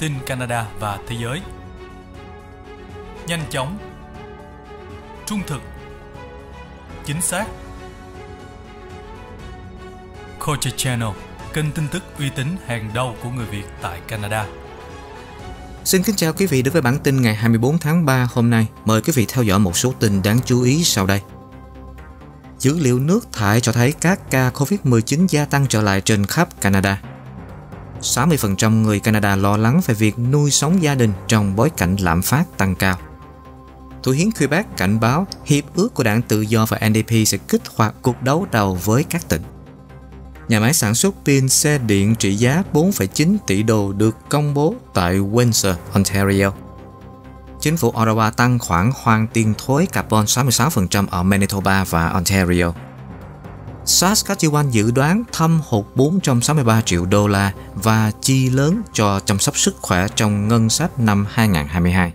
tin Canada và thế giới. Nhanh chóng, trung thực, chính xác. Culture Channel, kênh tin tức uy tín hàng đầu của người Việt tại Canada. Xin kính chào quý vị đến với bản tin ngày 24 tháng 3 hôm nay. Mời quý vị theo dõi một số tin đáng chú ý sau đây. Dữ liệu nước thải cho thấy các ca COVID-19 gia tăng trở lại trên khắp Canada. 60% người Canada lo lắng về việc nuôi sống gia đình trong bối cảnh lạm phát tăng cao. Thủ hiến Quebec cảnh báo hiệp ước của đảng Tự do và NDP sẽ kích hoạt cuộc đấu đầu với các tỉnh. Nhà máy sản xuất pin xe điện trị giá 4,9 tỷ đô được công bố tại Windsor, Ontario. Chính phủ Ottawa tăng khoản hoàn tiền thuế carbon 66% ở Manitoba và Ontario. Saskatchewan dự đoán thâm hụt 463 triệu đô la và chi lớn cho chăm sóc sức khỏe trong ngân sách năm 2022.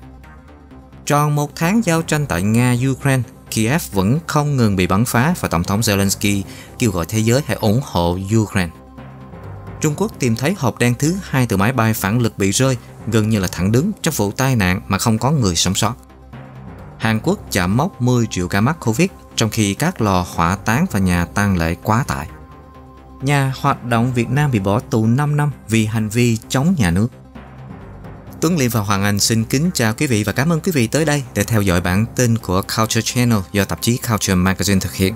Tròn một tháng giao tranh tại Nga-Ukraine, Kiev vẫn không ngừng bị bắn phá và Tổng thống Zelensky kêu gọi thế giới hãy ủng hộ Ukraine. Trung Quốc tìm thấy hộp đen thứ hai từ máy bay phản lực bị rơi gần như là thẳng đứng trong vụ tai nạn mà không có người sống sót. Hàn Quốc chạm mốc 10 triệu ca mắc Covid trong khi các lò hỏa táng và nhà tang lễ quá tải. Nhà hoạt động Việt Nam bị bỏ tù 5 năm vì hành vi chống nhà nước. Tuấn Liêm và Hoàng Anh xin kính chào quý vị và cảm ơn quý vị tới đây để theo dõi bản tin của Culture Channel do tạp chí Culture Magazine thực hiện.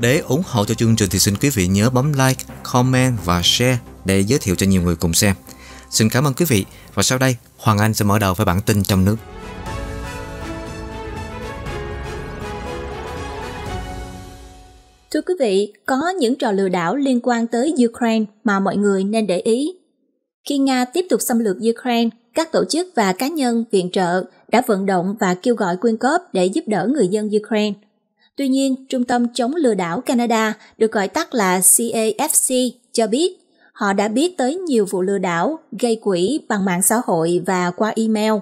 Để ủng hộ cho chương trình thì xin quý vị nhớ bấm like, comment và share để giới thiệu cho nhiều người cùng xem. Xin cảm ơn quý vị và sau đây Hoàng Anh sẽ mở đầu với bản tin trong nước. Thưa quý vị, có những trò lừa đảo liên quan tới Ukraine mà mọi người nên để ý. Khi Nga tiếp tục xâm lược Ukraine, các tổ chức và cá nhân viện trợ đã vận động và kêu gọi quyên góp để giúp đỡ người dân Ukraine. Tuy nhiên, Trung tâm chống lừa đảo Canada, được gọi tắt là CAFC, cho biết họ đã biết tới nhiều vụ lừa đảo gây quỹ bằng mạng xã hội và qua email.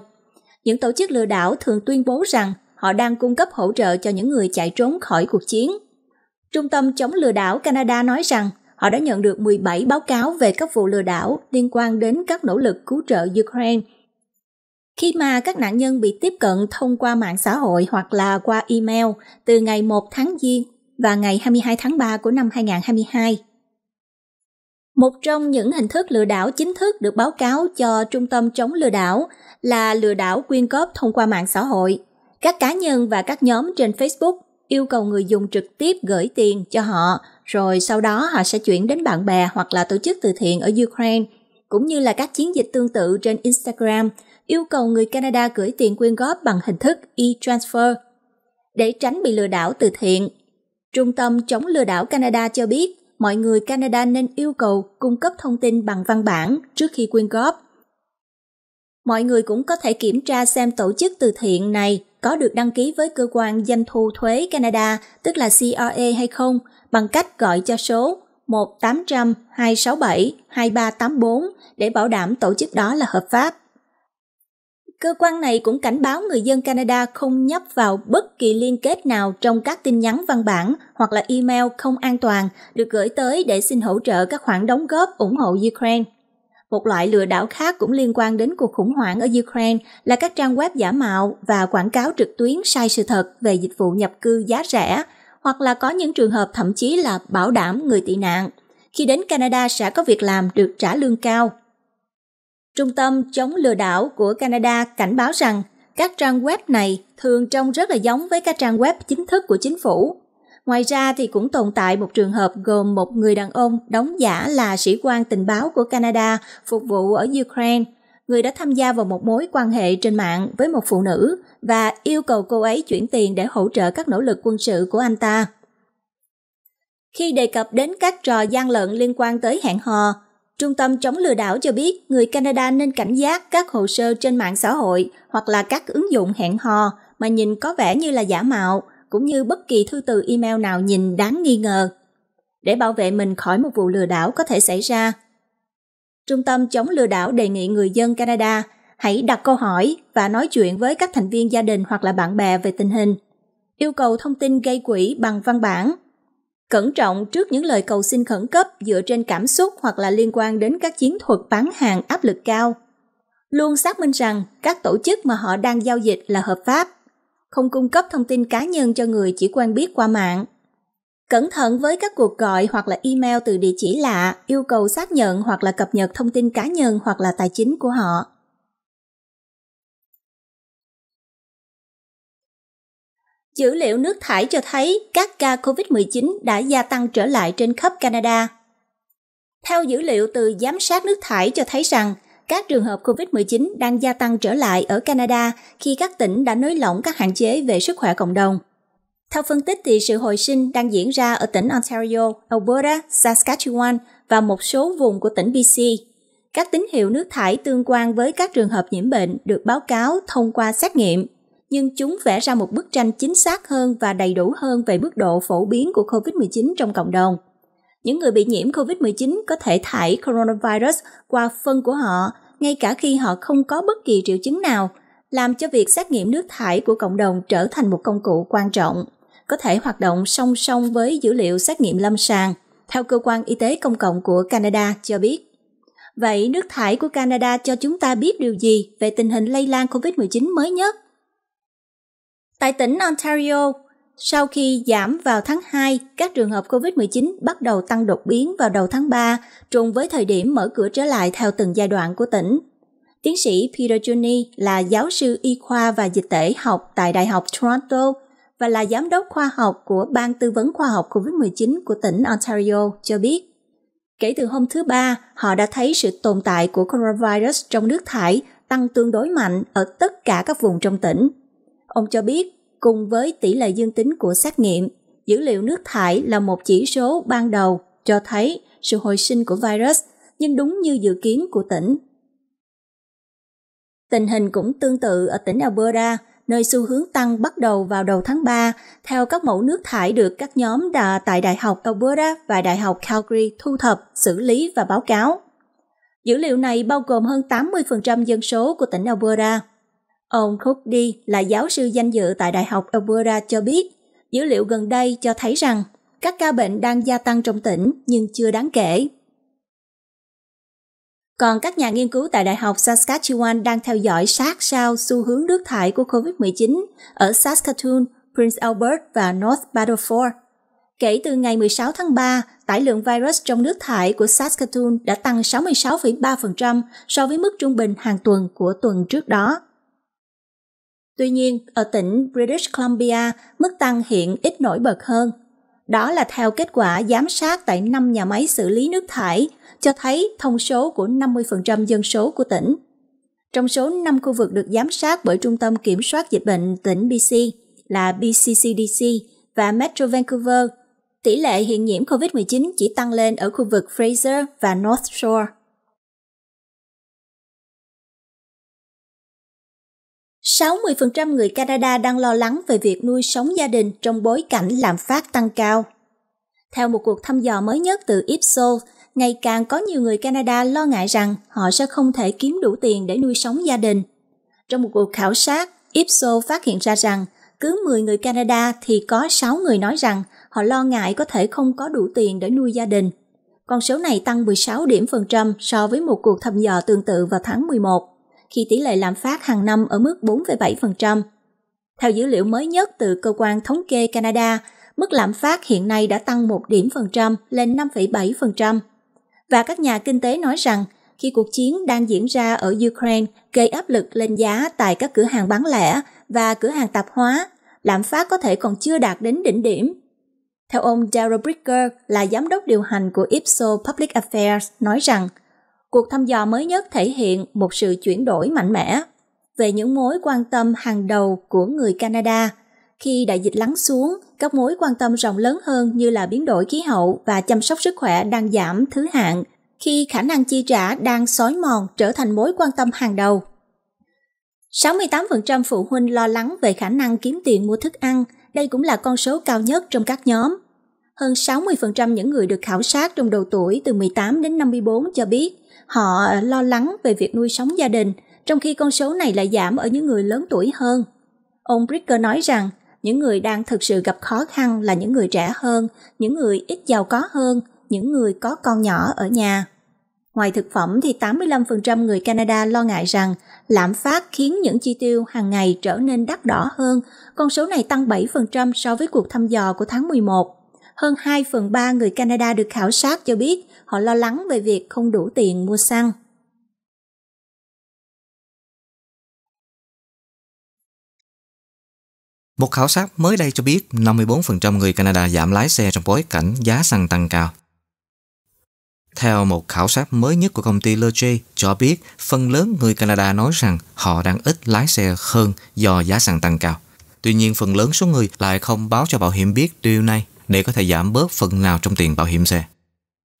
Những tổ chức lừa đảo thường tuyên bố rằng họ đang cung cấp hỗ trợ cho những người chạy trốn khỏi cuộc chiến – Trung tâm chống lừa đảo Canada nói rằng họ đã nhận được 17 báo cáo về các vụ lừa đảo liên quan đến các nỗ lực cứu trợ Ukraine. Khi mà các nạn nhân bị tiếp cận thông qua mạng xã hội hoặc là qua email từ ngày 1 tháng Giêng và ngày 22 tháng 3 của năm 2022. Một trong những hình thức lừa đảo chính thức được báo cáo cho Trung tâm chống lừa đảo là lừa đảo quyên góp thông qua mạng xã hội. Các cá nhân và các nhóm trên Facebook yêu cầu người dùng trực tiếp gửi tiền cho họ, rồi sau đó họ sẽ chuyển đến bạn bè hoặc là tổ chức từ thiện ở Ukraine, cũng như là các chiến dịch tương tự trên Instagram, yêu cầu người Canada gửi tiền quyên góp bằng hình thức e-transfer. Để tránh bị lừa đảo từ thiện, Trung tâm chống lừa đảo Canada cho biết mọi người Canada nên yêu cầu cung cấp thông tin bằng văn bản trước khi quyên góp. Mọi người cũng có thể kiểm tra xem tổ chức từ thiện này có được đăng ký với cơ quan doanh thu thuế Canada, tức là CRA hay không, bằng cách gọi cho số 1 800 267 2384 để bảo đảm tổ chức đó là hợp pháp. Cơ quan này cũng cảnh báo người dân Canada không nhấp vào bất kỳ liên kết nào trong các tin nhắn văn bản hoặc là email không an toàn được gửi tới để xin hỗ trợ các khoản đóng góp ủng hộ Ukraine một loại lừa đảo khác cũng liên quan đến cuộc khủng hoảng ở Ukraine là các trang web giả mạo và quảng cáo trực tuyến sai sự thật về dịch vụ nhập cư giá rẻ, hoặc là có những trường hợp thậm chí là bảo đảm người tị nạn. Khi đến Canada sẽ có việc làm được trả lương cao. Trung tâm chống lừa đảo của Canada cảnh báo rằng các trang web này thường trông rất là giống với các trang web chính thức của chính phủ Ngoài ra thì cũng tồn tại một trường hợp gồm một người đàn ông đóng giả là sĩ quan tình báo của Canada phục vụ ở Ukraine. Người đã tham gia vào một mối quan hệ trên mạng với một phụ nữ và yêu cầu cô ấy chuyển tiền để hỗ trợ các nỗ lực quân sự của anh ta. Khi đề cập đến các trò gian lận liên quan tới hẹn hò, Trung tâm chống lừa đảo cho biết người Canada nên cảnh giác các hồ sơ trên mạng xã hội hoặc là các ứng dụng hẹn hò mà nhìn có vẻ như là giả mạo – cũng như bất kỳ thư từ email nào nhìn đáng nghi ngờ để bảo vệ mình khỏi một vụ lừa đảo có thể xảy ra. Trung tâm chống lừa đảo đề nghị người dân Canada hãy đặt câu hỏi và nói chuyện với các thành viên gia đình hoặc là bạn bè về tình hình. Yêu cầu thông tin gây quỹ bằng văn bản. Cẩn trọng trước những lời cầu xin khẩn cấp dựa trên cảm xúc hoặc là liên quan đến các chiến thuật bán hàng áp lực cao. Luôn xác minh rằng các tổ chức mà họ đang giao dịch là hợp pháp không cung cấp thông tin cá nhân cho người chỉ quen biết qua mạng. Cẩn thận với các cuộc gọi hoặc là email từ địa chỉ lạ yêu cầu xác nhận hoặc là cập nhật thông tin cá nhân hoặc là tài chính của họ. Dữ liệu nước thải cho thấy các ca COVID-19 đã gia tăng trở lại trên khắp Canada. Theo dữ liệu từ giám sát nước thải cho thấy rằng các trường hợp COVID-19 đang gia tăng trở lại ở Canada khi các tỉnh đã nới lỏng các hạn chế về sức khỏe cộng đồng. Theo phân tích thì sự hồi sinh đang diễn ra ở tỉnh Ontario, Alberta, Saskatchewan và một số vùng của tỉnh BC. Các tín hiệu nước thải tương quan với các trường hợp nhiễm bệnh được báo cáo thông qua xét nghiệm, nhưng chúng vẽ ra một bức tranh chính xác hơn và đầy đủ hơn về mức độ phổ biến của COVID-19 trong cộng đồng – những người bị nhiễm COVID-19 có thể thải coronavirus qua phân của họ, ngay cả khi họ không có bất kỳ triệu chứng nào, làm cho việc xét nghiệm nước thải của cộng đồng trở thành một công cụ quan trọng, có thể hoạt động song song với dữ liệu xét nghiệm lâm sàng, theo cơ quan y tế công cộng của Canada cho biết. Vậy nước thải của Canada cho chúng ta biết điều gì về tình hình lây lan COVID-19 mới nhất? Tại tỉnh Ontario, sau khi giảm vào tháng 2, các trường hợp COVID-19 bắt đầu tăng đột biến vào đầu tháng 3, trùng với thời điểm mở cửa trở lại theo từng giai đoạn của tỉnh. Tiến sĩ Peter Juni là giáo sư y khoa và dịch tễ học tại Đại học Toronto và là giám đốc khoa học của Ban Tư vấn Khoa học COVID-19 của tỉnh Ontario cho biết. Kể từ hôm thứ Ba, họ đã thấy sự tồn tại của coronavirus trong nước thải tăng tương đối mạnh ở tất cả các vùng trong tỉnh. Ông cho biết cùng với tỷ lệ dương tính của xét nghiệm. Dữ liệu nước thải là một chỉ số ban đầu cho thấy sự hồi sinh của virus, nhưng đúng như dự kiến của tỉnh. Tình hình cũng tương tự ở tỉnh Alberta, nơi xu hướng tăng bắt đầu vào đầu tháng 3 theo các mẫu nước thải được các nhóm đà tại Đại học Alberta và Đại học Calgary thu thập, xử lý và báo cáo. Dữ liệu này bao gồm hơn 80% dân số của tỉnh Alberta. Ông Cody là giáo sư danh dự tại Đại học Alberta cho biết, dữ liệu gần đây cho thấy rằng các ca bệnh đang gia tăng trong tỉnh nhưng chưa đáng kể. Còn các nhà nghiên cứu tại Đại học Saskatchewan đang theo dõi sát sao xu hướng nước thải của COVID-19 ở Saskatoon, Prince Albert và North Battleford. Kể từ ngày 16 tháng 3, tải lượng virus trong nước thải của Saskatoon đã tăng 66,3% so với mức trung bình hàng tuần của tuần trước đó. Tuy nhiên, ở tỉnh British Columbia, mức tăng hiện ít nổi bật hơn. Đó là theo kết quả giám sát tại 5 nhà máy xử lý nước thải, cho thấy thông số của 50% dân số của tỉnh. Trong số 5 khu vực được giám sát bởi Trung tâm Kiểm soát Dịch bệnh tỉnh BC là BCCDC và Metro Vancouver, tỷ lệ hiện nhiễm COVID-19 chỉ tăng lên ở khu vực Fraser và North Shore. 60% người Canada đang lo lắng về việc nuôi sống gia đình trong bối cảnh lạm phát tăng cao. Theo một cuộc thăm dò mới nhất từ Ipsos, ngày càng có nhiều người Canada lo ngại rằng họ sẽ không thể kiếm đủ tiền để nuôi sống gia đình. Trong một cuộc khảo sát, Ipsos phát hiện ra rằng cứ 10 người Canada thì có 6 người nói rằng họ lo ngại có thể không có đủ tiền để nuôi gia đình. Con số này tăng 16 điểm phần trăm so với một cuộc thăm dò tương tự vào tháng 11 khi tỷ lệ lạm phát hàng năm ở mức 4,7%. Theo dữ liệu mới nhất từ cơ quan thống kê Canada, mức lạm phát hiện nay đã tăng 1 điểm phần trăm lên 5,7%. Và các nhà kinh tế nói rằng, khi cuộc chiến đang diễn ra ở Ukraine gây áp lực lên giá tại các cửa hàng bán lẻ và cửa hàng tạp hóa, lạm phát có thể còn chưa đạt đến đỉnh điểm. Theo ông Daryl Bricker là giám đốc điều hành của Ipsos Public Affairs nói rằng – cuộc thăm dò mới nhất thể hiện một sự chuyển đổi mạnh mẽ về những mối quan tâm hàng đầu của người Canada. Khi đại dịch lắng xuống, các mối quan tâm rộng lớn hơn như là biến đổi khí hậu và chăm sóc sức khỏe đang giảm thứ hạng, khi khả năng chi trả đang xói mòn trở thành mối quan tâm hàng đầu. 68% phụ huynh lo lắng về khả năng kiếm tiền mua thức ăn, đây cũng là con số cao nhất trong các nhóm. Hơn 60% những người được khảo sát trong độ tuổi từ 18 đến 54 cho biết họ lo lắng về việc nuôi sống gia đình, trong khi con số này lại giảm ở những người lớn tuổi hơn. Ông Bricker nói rằng, những người đang thực sự gặp khó khăn là những người trẻ hơn, những người ít giàu có hơn, những người có con nhỏ ở nhà. Ngoài thực phẩm thì 85% người Canada lo ngại rằng lạm phát khiến những chi tiêu hàng ngày trở nên đắt đỏ hơn. Con số này tăng 7% so với cuộc thăm dò của tháng 11 hơn 2 phần 3 người Canada được khảo sát cho biết họ lo lắng về việc không đủ tiền mua xăng. Một khảo sát mới đây cho biết 54% người Canada giảm lái xe trong bối cảnh giá xăng tăng cao. Theo một khảo sát mới nhất của công ty Leger cho biết phần lớn người Canada nói rằng họ đang ít lái xe hơn do giá xăng tăng cao. Tuy nhiên phần lớn số người lại không báo cho bảo hiểm biết điều này để có thể giảm bớt phần nào trong tiền bảo hiểm xe.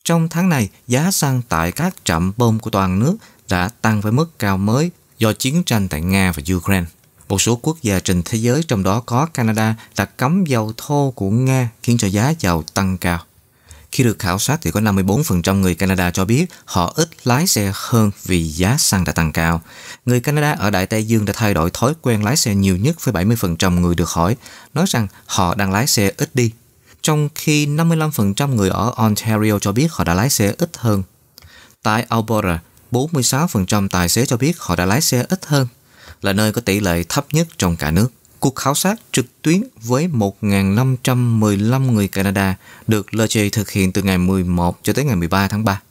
Trong tháng này, giá xăng tại các trạm bơm của toàn nước đã tăng với mức cao mới do chiến tranh tại Nga và Ukraine. Một số quốc gia trên thế giới trong đó có Canada đã cấm dầu thô của Nga khiến cho giá dầu tăng cao. Khi được khảo sát thì có 54% người Canada cho biết họ ít lái xe hơn vì giá xăng đã tăng cao. Người Canada ở Đại Tây Dương đã thay đổi thói quen lái xe nhiều nhất với 70% người được hỏi, nói rằng họ đang lái xe ít đi trong khi 55% người ở Ontario cho biết họ đã lái xe ít hơn. Tại Alberta, 46% tài xế cho biết họ đã lái xe ít hơn, là nơi có tỷ lệ thấp nhất trong cả nước. Cuộc khảo sát trực tuyến với 1.515 người Canada được Leger thực hiện từ ngày 11 cho tới ngày 13 tháng 3.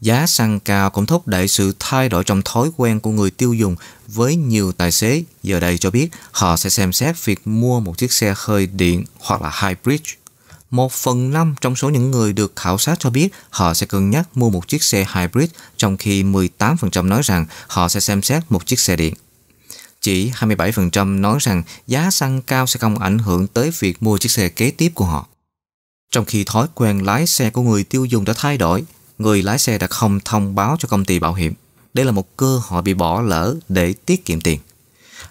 Giá xăng cao cũng thúc đẩy sự thay đổi trong thói quen của người tiêu dùng với nhiều tài xế giờ đây cho biết họ sẽ xem xét việc mua một chiếc xe hơi điện hoặc là hybrid một phần năm trong số những người được khảo sát cho biết họ sẽ cân nhắc mua một chiếc xe hybrid, trong khi 18% nói rằng họ sẽ xem xét một chiếc xe điện. Chỉ 27% nói rằng giá xăng cao sẽ không ảnh hưởng tới việc mua chiếc xe kế tiếp của họ. Trong khi thói quen lái xe của người tiêu dùng đã thay đổi, người lái xe đã không thông báo cho công ty bảo hiểm. Đây là một cơ hội bị bỏ lỡ để tiết kiệm tiền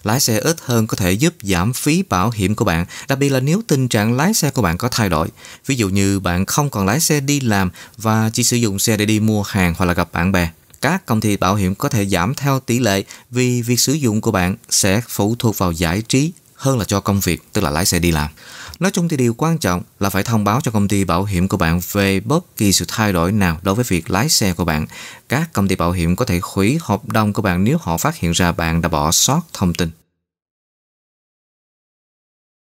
lái xe ít hơn có thể giúp giảm phí bảo hiểm của bạn, đặc biệt là nếu tình trạng lái xe của bạn có thay đổi. Ví dụ như bạn không còn lái xe đi làm và chỉ sử dụng xe để đi mua hàng hoặc là gặp bạn bè. Các công ty bảo hiểm có thể giảm theo tỷ lệ vì việc sử dụng của bạn sẽ phụ thuộc vào giải trí hơn là cho công việc, tức là lái xe đi làm. Nói chung thì điều quan trọng là phải thông báo cho công ty bảo hiểm của bạn về bất kỳ sự thay đổi nào đối với việc lái xe của bạn. Các công ty bảo hiểm có thể hủy hợp đồng của bạn nếu họ phát hiện ra bạn đã bỏ sót thông tin.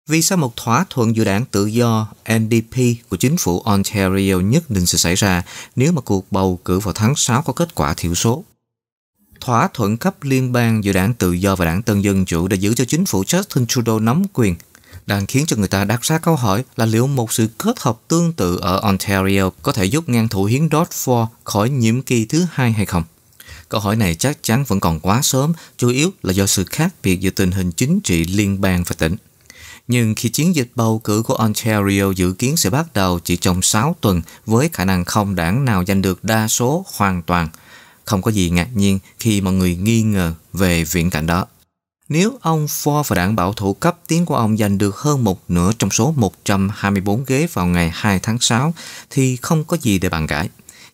Vì sao một thỏa thuận giữa đảng tự do NDP của chính phủ Ontario nhất định sẽ xảy ra nếu mà cuộc bầu cử vào tháng 6 có kết quả thiểu số? Thỏa thuận cấp liên bang giữa đảng tự do và đảng Tân Dân Chủ đã giữ cho chính phủ Justin Trudeau nắm quyền đang khiến cho người ta đặt ra câu hỏi là liệu một sự kết hợp tương tự ở Ontario có thể giúp ngăn thủ hiến Dodd Ford khỏi nhiệm kỳ thứ hai hay không? Câu hỏi này chắc chắn vẫn còn quá sớm, chủ yếu là do sự khác biệt giữa tình hình chính trị liên bang và tỉnh. Nhưng khi chiến dịch bầu cử của Ontario dự kiến sẽ bắt đầu chỉ trong 6 tuần với khả năng không đảng nào giành được đa số hoàn toàn, không có gì ngạc nhiên khi mọi người nghi ngờ về viễn cảnh đó. Nếu ông Ford và đảng bảo thủ cấp tiến của ông giành được hơn một nửa trong số 124 ghế vào ngày 2 tháng 6 thì không có gì để bàn cãi.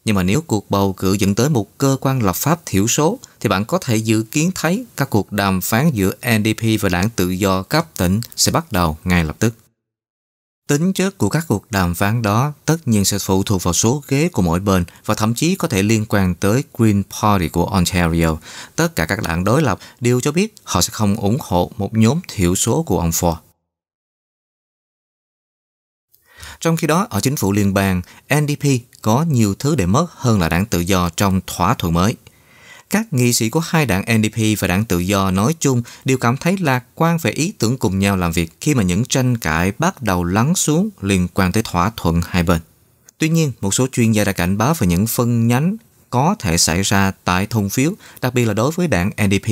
Nhưng mà nếu cuộc bầu cử dẫn tới một cơ quan lập pháp thiểu số thì bạn có thể dự kiến thấy các cuộc đàm phán giữa NDP và đảng tự do cấp tỉnh sẽ bắt đầu ngay lập tức. Tính chất của các cuộc đàm phán đó tất nhiên sẽ phụ thuộc vào số ghế của mỗi bên và thậm chí có thể liên quan tới Green Party của Ontario. Tất cả các đảng đối lập đều cho biết họ sẽ không ủng hộ một nhóm thiểu số của ông Ford. Trong khi đó, ở chính phủ liên bang, NDP có nhiều thứ để mất hơn là đảng tự do trong thỏa thuận mới – các nghị sĩ của hai đảng NDP và đảng Tự do nói chung đều cảm thấy lạc quan về ý tưởng cùng nhau làm việc khi mà những tranh cãi bắt đầu lắng xuống liên quan tới thỏa thuận hai bên. Tuy nhiên, một số chuyên gia đã cảnh báo về những phân nhánh có thể xảy ra tại thông phiếu, đặc biệt là đối với đảng NDP,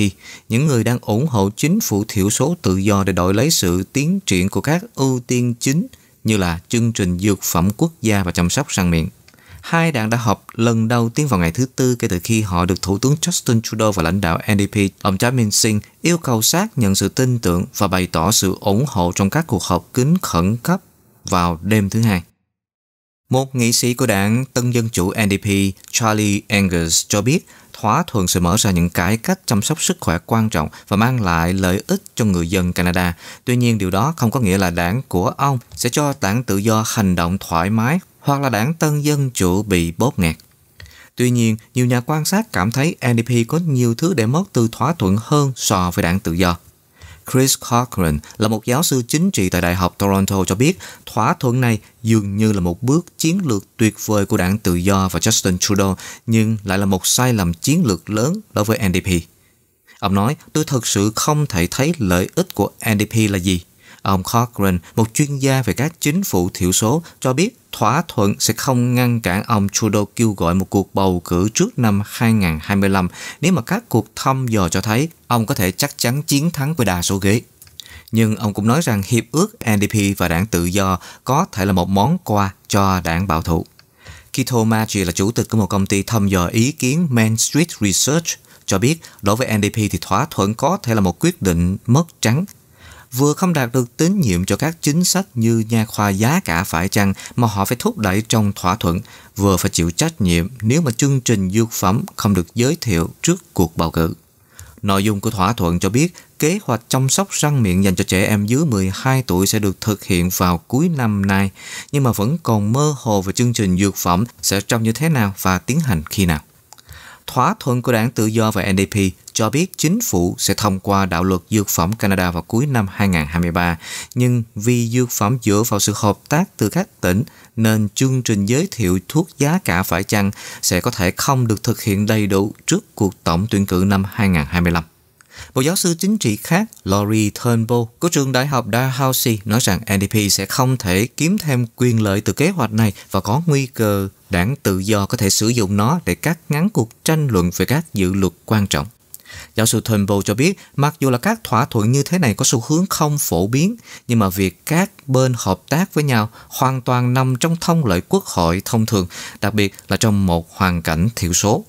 những người đang ủng hộ chính phủ thiểu số tự do để đổi lấy sự tiến triển của các ưu tiên chính như là chương trình dược phẩm quốc gia và chăm sóc răng miệng. Hai đảng đã họp lần đầu tiên vào ngày thứ Tư kể từ khi họ được Thủ tướng Justin Trudeau và lãnh đạo NDP, ông Jamin Singh, yêu cầu xác nhận sự tin tưởng và bày tỏ sự ủng hộ trong các cuộc họp kín khẩn cấp vào đêm thứ Hai. Một nghị sĩ của đảng Tân Dân Chủ NDP Charlie Angus cho biết thỏa thuận sẽ mở ra những cải cách chăm sóc sức khỏe quan trọng và mang lại lợi ích cho người dân Canada. Tuy nhiên điều đó không có nghĩa là đảng của ông sẽ cho đảng tự do hành động thoải mái hoặc là đảng Tân Dân Chủ bị bóp nghẹt. Tuy nhiên, nhiều nhà quan sát cảm thấy NDP có nhiều thứ để mất từ thỏa thuận hơn so với đảng tự do. Chris Cochran là một giáo sư chính trị tại Đại học Toronto cho biết thỏa thuận này dường như là một bước chiến lược tuyệt vời của đảng tự do và Justin Trudeau nhưng lại là một sai lầm chiến lược lớn đối với NDP. Ông nói, tôi thật sự không thể thấy lợi ích của NDP là gì Ông Cochran, một chuyên gia về các chính phủ thiểu số, cho biết thỏa thuận sẽ không ngăn cản ông Trudeau kêu gọi một cuộc bầu cử trước năm 2025 nếu mà các cuộc thăm dò cho thấy ông có thể chắc chắn chiến thắng với đa số ghế. Nhưng ông cũng nói rằng hiệp ước NDP và đảng tự do có thể là một món quà cho đảng bảo thủ. Kito Maggi là chủ tịch của một công ty thăm dò ý kiến Main Street Research cho biết đối với NDP thì thỏa thuận có thể là một quyết định mất trắng vừa không đạt được tín nhiệm cho các chính sách như nha khoa giá cả phải chăng mà họ phải thúc đẩy trong thỏa thuận, vừa phải chịu trách nhiệm nếu mà chương trình dược phẩm không được giới thiệu trước cuộc bầu cử. Nội dung của thỏa thuận cho biết kế hoạch chăm sóc răng miệng dành cho trẻ em dưới 12 tuổi sẽ được thực hiện vào cuối năm nay, nhưng mà vẫn còn mơ hồ về chương trình dược phẩm sẽ trông như thế nào và tiến hành khi nào. Thỏa thuận của đảng Tự do và NDP cho biết chính phủ sẽ thông qua đạo luật dược phẩm Canada vào cuối năm 2023, nhưng vì dược phẩm dựa vào sự hợp tác từ các tỉnh nên chương trình giới thiệu thuốc giá cả phải chăng sẽ có thể không được thực hiện đầy đủ trước cuộc tổng tuyển cử năm 2025. Một giáo sư chính trị khác, Laurie Turnbull, của trường đại học Dalhousie nói rằng NDP sẽ không thể kiếm thêm quyền lợi từ kế hoạch này và có nguy cơ đảng tự do có thể sử dụng nó để cắt ngắn cuộc tranh luận về các dự luật quan trọng. Giáo sư Turnbull cho biết, mặc dù là các thỏa thuận như thế này có xu hướng không phổ biến, nhưng mà việc các bên hợp tác với nhau hoàn toàn nằm trong thông lệ quốc hội thông thường, đặc biệt là trong một hoàn cảnh thiểu số.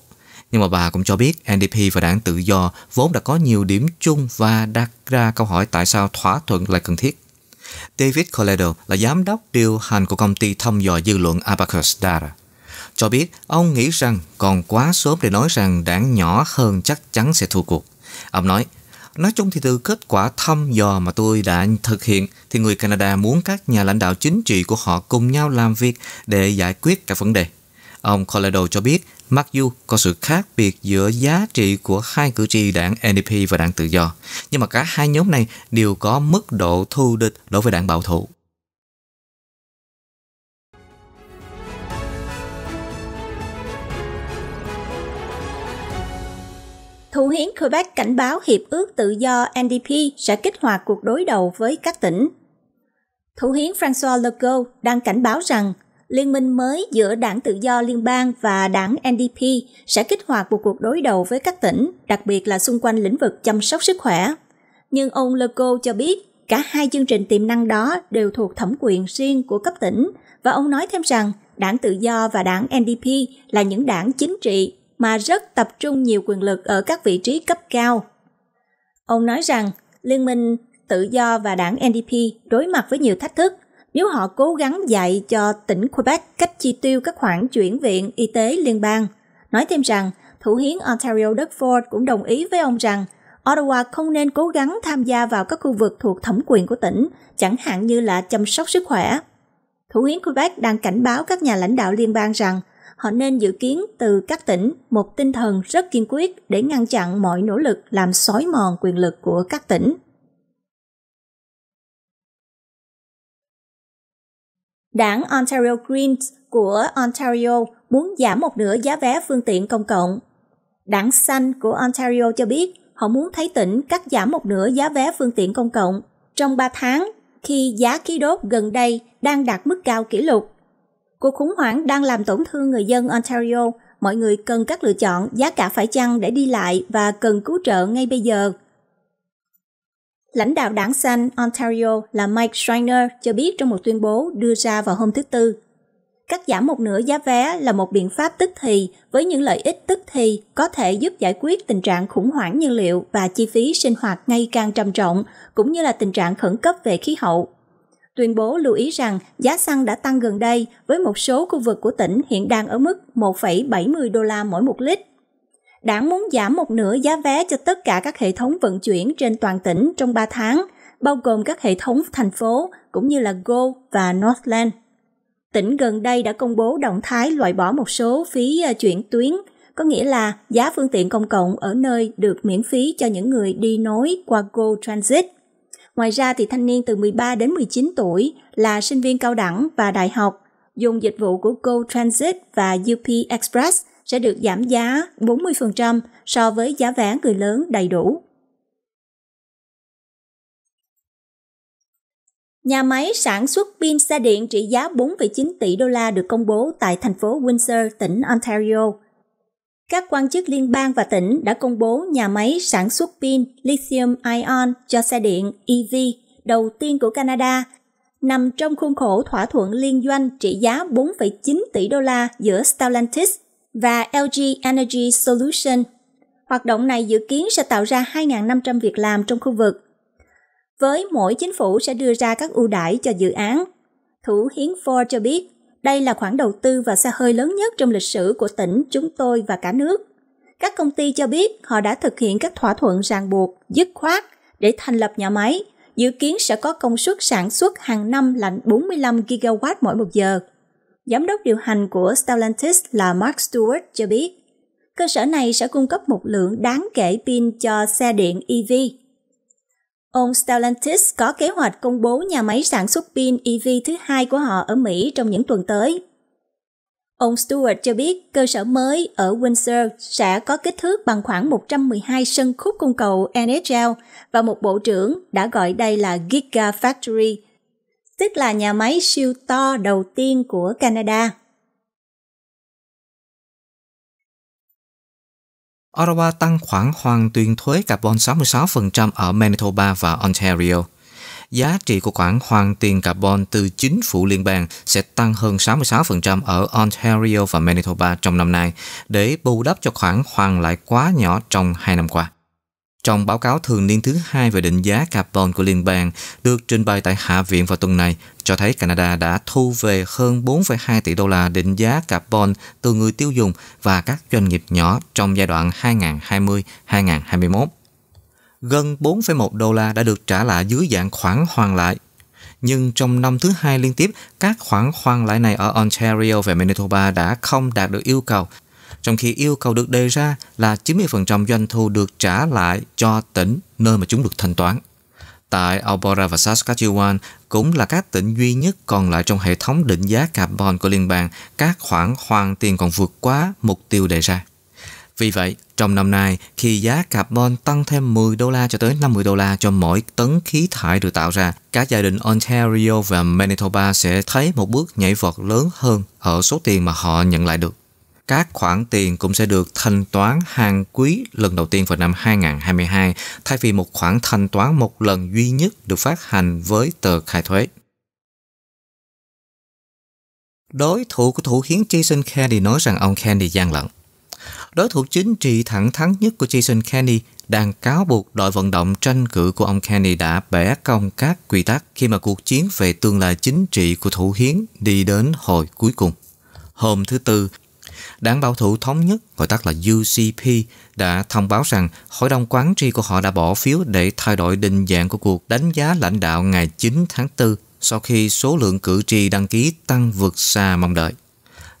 Nhưng mà bà cũng cho biết NDP và đảng tự do vốn đã có nhiều điểm chung và đặt ra câu hỏi tại sao thỏa thuận lại cần thiết. David Coledo là giám đốc điều hành của công ty thăm dò dư luận Abacus Data cho biết ông nghĩ rằng còn quá sớm để nói rằng đảng nhỏ hơn chắc chắn sẽ thua cuộc. Ông nói, Nói chung thì từ kết quả thăm dò mà tôi đã thực hiện thì người Canada muốn các nhà lãnh đạo chính trị của họ cùng nhau làm việc để giải quyết các vấn đề. Ông Colado cho biết mặc dù có sự khác biệt giữa giá trị của hai cử tri đảng NDP và đảng Tự do, nhưng mà cả hai nhóm này đều có mức độ thù địch đối với đảng bảo thủ. Thủ hiến Quebec cảnh báo Hiệp ước Tự do NDP sẽ kích hoạt cuộc đối đầu với các tỉnh. Thủ hiến François Legault đang cảnh báo rằng liên minh mới giữa đảng tự do liên bang và đảng NDP sẽ kích hoạt một cuộc đối đầu với các tỉnh, đặc biệt là xung quanh lĩnh vực chăm sóc sức khỏe. Nhưng ông Legault cho biết cả hai chương trình tiềm năng đó đều thuộc thẩm quyền riêng của cấp tỉnh và ông nói thêm rằng đảng tự do và đảng NDP là những đảng chính trị mà rất tập trung nhiều quyền lực ở các vị trí cấp cao. Ông nói rằng Liên minh Tự do và đảng NDP đối mặt với nhiều thách thức nếu họ cố gắng dạy cho tỉnh Quebec cách chi tiêu các khoản chuyển viện y tế liên bang. Nói thêm rằng, thủ hiến Ontario Doug Ford cũng đồng ý với ông rằng Ottawa không nên cố gắng tham gia vào các khu vực thuộc thẩm quyền của tỉnh, chẳng hạn như là chăm sóc sức khỏe. Thủ hiến Quebec đang cảnh báo các nhà lãnh đạo liên bang rằng họ nên dự kiến từ các tỉnh một tinh thần rất kiên quyết để ngăn chặn mọi nỗ lực làm xói mòn quyền lực của các tỉnh. Đảng Ontario Greens của Ontario muốn giảm một nửa giá vé phương tiện công cộng. Đảng Xanh của Ontario cho biết họ muốn thấy tỉnh cắt giảm một nửa giá vé phương tiện công cộng trong 3 tháng khi giá khí đốt gần đây đang đạt mức cao kỷ lục Cuộc khủng hoảng đang làm tổn thương người dân Ontario. Mọi người cần các lựa chọn giá cả phải chăng để đi lại và cần cứu trợ ngay bây giờ. Lãnh đạo đảng xanh Ontario là Mike Schreiner cho biết trong một tuyên bố đưa ra vào hôm thứ Tư. Cắt giảm một nửa giá vé là một biện pháp tức thì với những lợi ích tức thì có thể giúp giải quyết tình trạng khủng hoảng nhiên liệu và chi phí sinh hoạt ngày càng trầm trọng, cũng như là tình trạng khẩn cấp về khí hậu tuyên bố lưu ý rằng giá xăng đã tăng gần đây với một số khu vực của tỉnh hiện đang ở mức 1,70 đô la mỗi một lít. Đảng muốn giảm một nửa giá vé cho tất cả các hệ thống vận chuyển trên toàn tỉnh trong 3 tháng, bao gồm các hệ thống thành phố cũng như là Go và Northland. Tỉnh gần đây đã công bố động thái loại bỏ một số phí ờ, chuyển tuyến, có nghĩa là giá phương tiện công cộng ở nơi được miễn phí cho những người đi nối qua Go Transit Ngoài ra thì thanh niên từ 13 đến 19 tuổi là sinh viên cao đẳng và đại học dùng dịch vụ của Go Transit và UP Express sẽ được giảm giá 40% so với giá vé người lớn đầy đủ. Nhà máy sản xuất pin xe điện trị giá 4,9 tỷ đô la được công bố tại thành phố Windsor, tỉnh Ontario – các quan chức liên bang và tỉnh đã công bố nhà máy sản xuất pin lithium-ion cho xe điện EV đầu tiên của Canada, nằm trong khuôn khổ thỏa thuận liên doanh trị giá 4,9 tỷ đô la giữa Stellantis và LG Energy Solution. Hoạt động này dự kiến sẽ tạo ra 2.500 việc làm trong khu vực. Với mỗi chính phủ sẽ đưa ra các ưu đãi cho dự án. Thủ hiến Ford cho biết đây là khoản đầu tư vào xe hơi lớn nhất trong lịch sử của tỉnh chúng tôi và cả nước. Các công ty cho biết họ đã thực hiện các thỏa thuận ràng buộc, dứt khoát để thành lập nhà máy, dự kiến sẽ có công suất sản xuất hàng năm là 45 gigawatt mỗi một giờ. Giám đốc điều hành của Stellantis là Mark Stewart cho biết, cơ sở này sẽ cung cấp một lượng đáng kể pin cho xe điện EV Ông Stellantis có kế hoạch công bố nhà máy sản xuất pin EV thứ hai của họ ở Mỹ trong những tuần tới. Ông Stewart cho biết cơ sở mới ở Windsor sẽ có kích thước bằng khoảng 112 sân khúc cung cầu NHL và một bộ trưởng đã gọi đây là Gigafactory, tức là nhà máy siêu to đầu tiên của Canada. Ottawa tăng khoảng hoàn tuyên thuế carbon 66% ở Manitoba và Ontario. Giá trị của khoản hoàn tiền carbon từ chính phủ liên bang sẽ tăng hơn 66% ở Ontario và Manitoba trong năm nay để bù đắp cho khoản hoàn lại quá nhỏ trong hai năm qua trong báo cáo thường niên thứ hai về định giá carbon của liên bang được trình bày tại Hạ viện vào tuần này cho thấy Canada đã thu về hơn 4,2 tỷ đô la định giá carbon từ người tiêu dùng và các doanh nghiệp nhỏ trong giai đoạn 2020-2021. Gần 4,1 đô la đã được trả lại dưới dạng khoản hoàn lại nhưng trong năm thứ hai liên tiếp, các khoản hoàn lại này ở Ontario và Manitoba đã không đạt được yêu cầu trong khi yêu cầu được đề ra là 90% doanh thu được trả lại cho tỉnh nơi mà chúng được thanh toán. Tại Alberta và Saskatchewan cũng là các tỉnh duy nhất còn lại trong hệ thống định giá carbon của liên bang các khoản hoàn tiền còn vượt quá mục tiêu đề ra. Vì vậy, trong năm nay, khi giá carbon tăng thêm 10 đô la cho tới 50 đô la cho mỗi tấn khí thải được tạo ra, các gia đình Ontario và Manitoba sẽ thấy một bước nhảy vọt lớn hơn ở số tiền mà họ nhận lại được các khoản tiền cũng sẽ được thanh toán hàng quý lần đầu tiên vào năm 2022 thay vì một khoản thanh toán một lần duy nhất được phát hành với tờ khai thuế. Đối thủ của thủ hiến Jason Kenney nói rằng ông Kenney gian lận. Đối thủ chính trị thẳng thắn nhất của Jason Kenney đang cáo buộc đội vận động tranh cử của ông Kennedy đã bẻ cong các quy tắc khi mà cuộc chiến về tương lai chính trị của thủ hiến đi đến hồi cuối cùng. Hôm thứ Tư, Đảng Bảo thủ Thống nhất, gọi tắt là UCP, đã thông báo rằng Hội đồng Quán tri của họ đã bỏ phiếu để thay đổi định dạng của cuộc đánh giá lãnh đạo ngày 9 tháng 4 sau khi số lượng cử tri đăng ký tăng vượt xa mong đợi.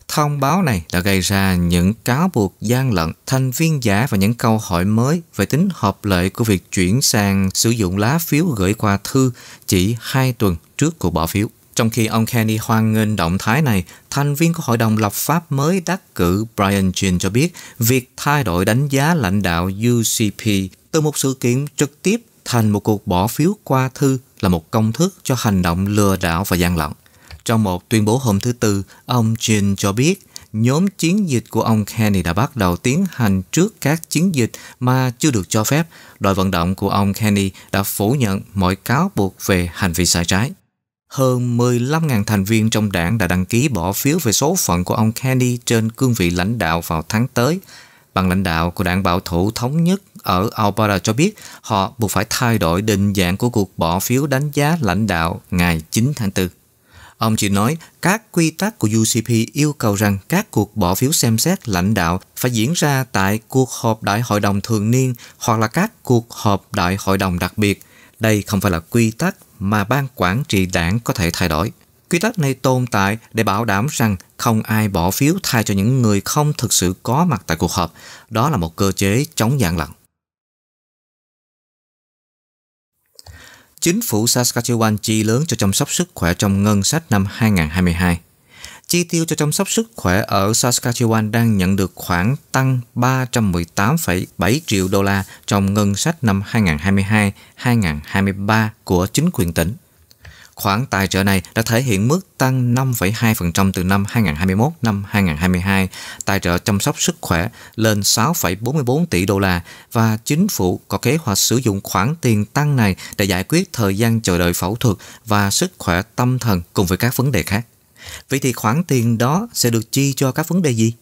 Thông báo này đã gây ra những cáo buộc gian lận, thành viên giả và những câu hỏi mới về tính hợp lệ của việc chuyển sang sử dụng lá phiếu gửi qua thư chỉ hai tuần trước cuộc bỏ phiếu. Trong khi ông Kenny hoan nghênh động thái này, thành viên của Hội đồng lập pháp mới đắc cử Brian Chin cho biết việc thay đổi đánh giá lãnh đạo UCP từ một sự kiện trực tiếp thành một cuộc bỏ phiếu qua thư là một công thức cho hành động lừa đảo và gian lận. Trong một tuyên bố hôm thứ Tư, ông Chin cho biết nhóm chiến dịch của ông Kenny đã bắt đầu tiến hành trước các chiến dịch mà chưa được cho phép. Đội vận động của ông Kenny đã phủ nhận mọi cáo buộc về hành vi sai trái hơn 15.000 thành viên trong đảng đã đăng ký bỏ phiếu về số phận của ông Kennedy trên cương vị lãnh đạo vào tháng tới. Ban lãnh đạo của đảng bảo thủ thống nhất ở Alberta cho biết họ buộc phải thay đổi định dạng của cuộc bỏ phiếu đánh giá lãnh đạo ngày 9 tháng 4. Ông chỉ nói các quy tắc của UCP yêu cầu rằng các cuộc bỏ phiếu xem xét lãnh đạo phải diễn ra tại cuộc họp đại hội đồng thường niên hoặc là các cuộc họp đại hội đồng đặc biệt. Đây không phải là quy tắc mà ban quản trị đảng có thể thay đổi. Quy tắc này tồn tại để bảo đảm rằng không ai bỏ phiếu thay cho những người không thực sự có mặt tại cuộc họp. Đó là một cơ chế chống gian lận. Chính phủ Saskatchewan chi lớn cho chăm sóc sức khỏe trong ngân sách năm 2022. Chi tiêu cho chăm sóc sức khỏe ở Saskatchewan đang nhận được khoản tăng 318,7 triệu đô la trong ngân sách năm 2022-2023 của chính quyền tỉnh. Khoản tài trợ này đã thể hiện mức tăng 5,2% từ năm 2021 năm 2022, tài trợ chăm sóc sức khỏe lên 6,44 tỷ đô la và chính phủ có kế hoạch sử dụng khoản tiền tăng này để giải quyết thời gian chờ đợi phẫu thuật và sức khỏe tâm thần cùng với các vấn đề khác. Vậy thì khoản tiền đó sẽ được chi cho các vấn đề gì?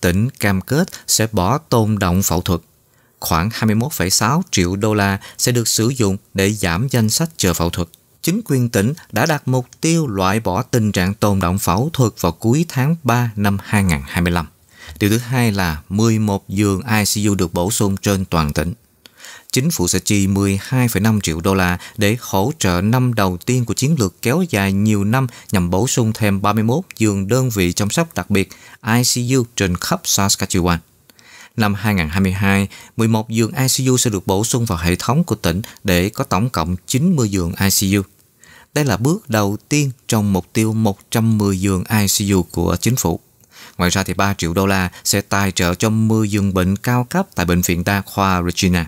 Tỉnh cam kết sẽ bỏ tồn động phẫu thuật. Khoảng 21,6 triệu đô la sẽ được sử dụng để giảm danh sách chờ phẫu thuật. Chính quyền tỉnh đã đặt mục tiêu loại bỏ tình trạng tồn động phẫu thuật vào cuối tháng 3 năm 2025. Điều thứ hai là 11 giường ICU được bổ sung trên toàn tỉnh chính phủ sẽ chi 12,5 triệu đô la để hỗ trợ năm đầu tiên của chiến lược kéo dài nhiều năm nhằm bổ sung thêm 31 giường đơn vị chăm sóc đặc biệt ICU trên khắp Saskatchewan. Năm 2022, 11 giường ICU sẽ được bổ sung vào hệ thống của tỉnh để có tổng cộng 90 giường ICU. Đây là bước đầu tiên trong mục tiêu 110 giường ICU của chính phủ. Ngoài ra thì 3 triệu đô la sẽ tài trợ cho 10 giường bệnh cao cấp tại bệnh viện đa khoa Regina.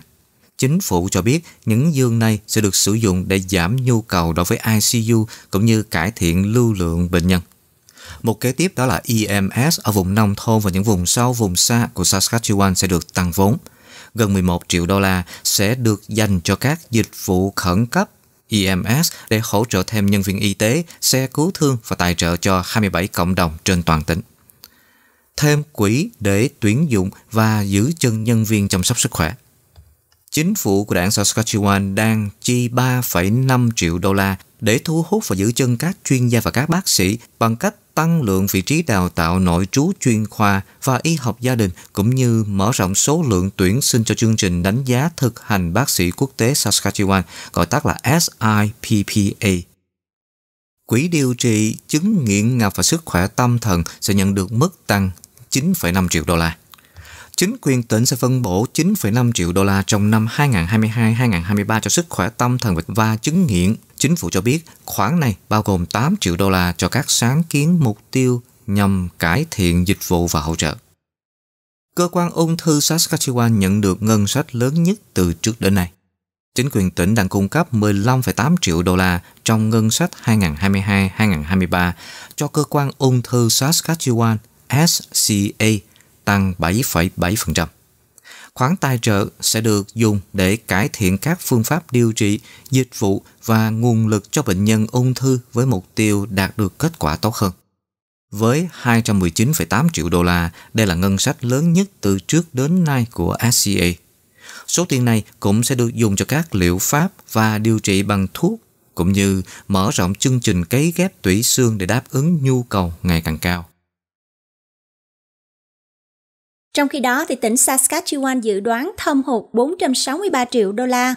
Chính phủ cho biết những giường này sẽ được sử dụng để giảm nhu cầu đối với ICU cũng như cải thiện lưu lượng bệnh nhân. Một kế tiếp đó là EMS ở vùng nông thôn và những vùng sâu vùng xa của Saskatchewan sẽ được tăng vốn. Gần 11 triệu đô la sẽ được dành cho các dịch vụ khẩn cấp EMS để hỗ trợ thêm nhân viên y tế, xe cứu thương và tài trợ cho 27 cộng đồng trên toàn tỉnh. Thêm quỹ để tuyển dụng và giữ chân nhân viên chăm sóc sức khỏe chính phủ của đảng Saskatchewan đang chi 3,5 triệu đô la để thu hút và giữ chân các chuyên gia và các bác sĩ bằng cách tăng lượng vị trí đào tạo nội trú chuyên khoa và y học gia đình cũng như mở rộng số lượng tuyển sinh cho chương trình đánh giá thực hành bác sĩ quốc tế Saskatchewan, gọi tắt là SIPPA. Quỹ điều trị chứng nghiện ngập và sức khỏe tâm thần sẽ nhận được mức tăng 9,5 triệu đô la chính quyền tỉnh sẽ phân bổ 9,5 triệu đô la trong năm 2022-2023 cho sức khỏe tâm thần và chứng nghiện. Chính phủ cho biết khoản này bao gồm 8 triệu đô la cho các sáng kiến mục tiêu nhằm cải thiện dịch vụ và hỗ trợ. Cơ quan ung thư Saskatchewan nhận được ngân sách lớn nhất từ trước đến nay. Chính quyền tỉnh đang cung cấp 15,8 triệu đô la trong ngân sách 2022-2023 cho cơ quan ung thư Saskatchewan SCA tăng 7,7%. Khoản tài trợ sẽ được dùng để cải thiện các phương pháp điều trị, dịch vụ và nguồn lực cho bệnh nhân ung thư với mục tiêu đạt được kết quả tốt hơn. Với 219,8 triệu đô la, đây là ngân sách lớn nhất từ trước đến nay của SCA. Số tiền này cũng sẽ được dùng cho các liệu pháp và điều trị bằng thuốc, cũng như mở rộng chương trình cấy ghép tủy xương để đáp ứng nhu cầu ngày càng cao. Trong khi đó, thì tỉnh Saskatchewan dự đoán thâm hụt 463 triệu đô la.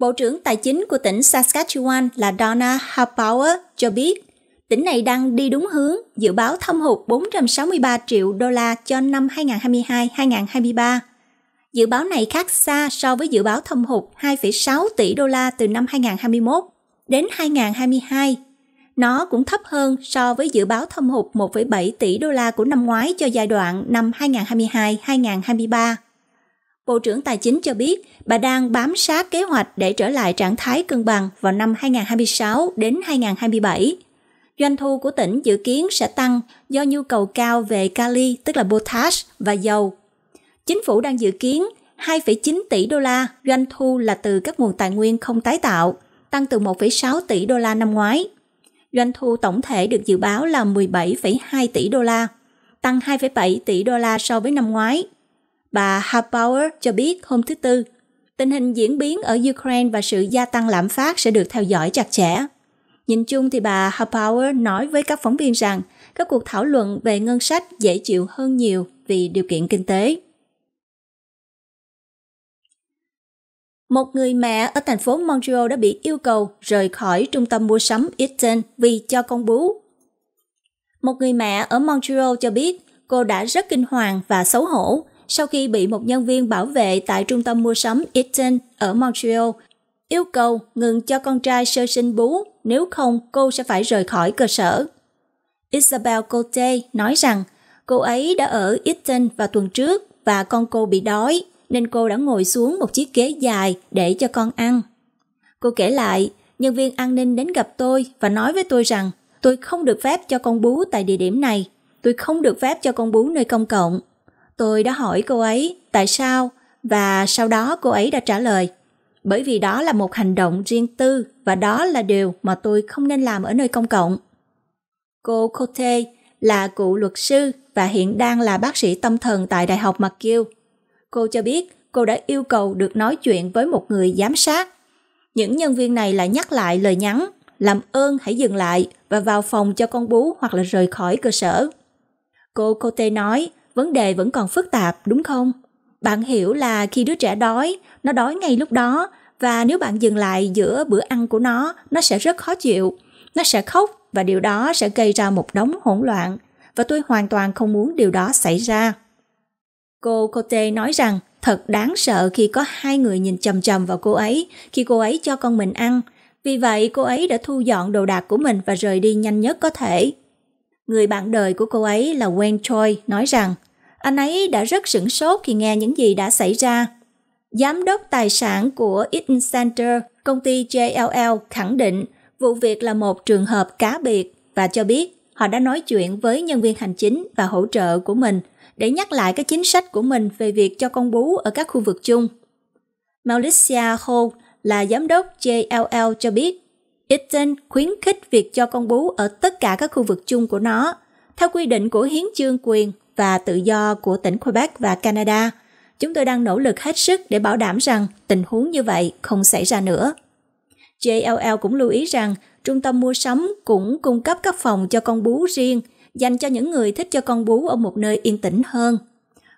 Bộ trưởng Tài chính của tỉnh Saskatchewan là Donna Harpower cho biết, tỉnh này đang đi đúng hướng, dự báo thâm hụt 463 triệu đô la cho năm 2022-2023. Dự báo này khác xa so với dự báo thâm hụt 2,6 tỷ đô la từ năm 2021 đến 2022 nó cũng thấp hơn so với dự báo thâm hụt 1,7 tỷ đô la của năm ngoái cho giai đoạn năm 2022-2023. Bộ trưởng Tài chính cho biết bà đang bám sát kế hoạch để trở lại trạng thái cân bằng vào năm 2026 đến 2027. Doanh thu của tỉnh dự kiến sẽ tăng do nhu cầu cao về kali, tức là potash và dầu. Chính phủ đang dự kiến 2,9 tỷ đô la doanh thu là từ các nguồn tài nguyên không tái tạo, tăng từ 1,6 tỷ đô la năm ngoái. Doanh thu tổng thể được dự báo là 17,2 tỷ đô la, tăng 2,7 tỷ đô la so với năm ngoái. Bà Harpower cho biết hôm thứ Tư, tình hình diễn biến ở Ukraine và sự gia tăng lạm phát sẽ được theo dõi chặt chẽ. Nhìn chung thì bà Harpower nói với các phóng viên rằng các cuộc thảo luận về ngân sách dễ chịu hơn nhiều vì điều kiện kinh tế. Một người mẹ ở thành phố Montreal đã bị yêu cầu rời khỏi trung tâm mua sắm Eaton vì cho con bú. Một người mẹ ở Montreal cho biết cô đã rất kinh hoàng và xấu hổ sau khi bị một nhân viên bảo vệ tại trung tâm mua sắm Eaton ở Montreal yêu cầu ngừng cho con trai sơ sinh bú, nếu không cô sẽ phải rời khỏi cơ sở. Isabel Cote nói rằng cô ấy đã ở Eaton vào tuần trước và con cô bị đói nên cô đã ngồi xuống một chiếc ghế dài để cho con ăn. Cô kể lại, nhân viên an ninh đến gặp tôi và nói với tôi rằng tôi không được phép cho con bú tại địa điểm này, tôi không được phép cho con bú nơi công cộng. Tôi đã hỏi cô ấy tại sao và sau đó cô ấy đã trả lời bởi vì đó là một hành động riêng tư và đó là điều mà tôi không nên làm ở nơi công cộng. Cô Cote là cụ luật sư và hiện đang là bác sĩ tâm thần tại Đại học McGill cô cho biết cô đã yêu cầu được nói chuyện với một người giám sát. Những nhân viên này lại nhắc lại lời nhắn, làm ơn hãy dừng lại và vào phòng cho con bú hoặc là rời khỏi cơ sở. Cô Cote nói, vấn đề vẫn còn phức tạp đúng không? Bạn hiểu là khi đứa trẻ đói, nó đói ngay lúc đó và nếu bạn dừng lại giữa bữa ăn của nó, nó sẽ rất khó chịu. Nó sẽ khóc và điều đó sẽ gây ra một đống hỗn loạn và tôi hoàn toàn không muốn điều đó xảy ra. Cô Cote nói rằng thật đáng sợ khi có hai người nhìn chầm chầm vào cô ấy khi cô ấy cho con mình ăn. Vì vậy cô ấy đã thu dọn đồ đạc của mình và rời đi nhanh nhất có thể. Người bạn đời của cô ấy là Wayne Choi nói rằng anh ấy đã rất sửng sốt khi nghe những gì đã xảy ra. Giám đốc tài sản của Eaton Center, công ty JLL khẳng định vụ việc là một trường hợp cá biệt và cho biết họ đã nói chuyện với nhân viên hành chính và hỗ trợ của mình – để nhắc lại các chính sách của mình về việc cho con bú ở các khu vực chung. Malaysia Hall là giám đốc JLL cho biết, Iten khuyến khích việc cho con bú ở tất cả các khu vực chung của nó, theo quy định của hiến chương quyền và tự do của tỉnh Quebec và Canada. Chúng tôi đang nỗ lực hết sức để bảo đảm rằng tình huống như vậy không xảy ra nữa. JLL cũng lưu ý rằng trung tâm mua sắm cũng cung cấp các phòng cho con bú riêng – dành cho những người thích cho con bú ở một nơi yên tĩnh hơn.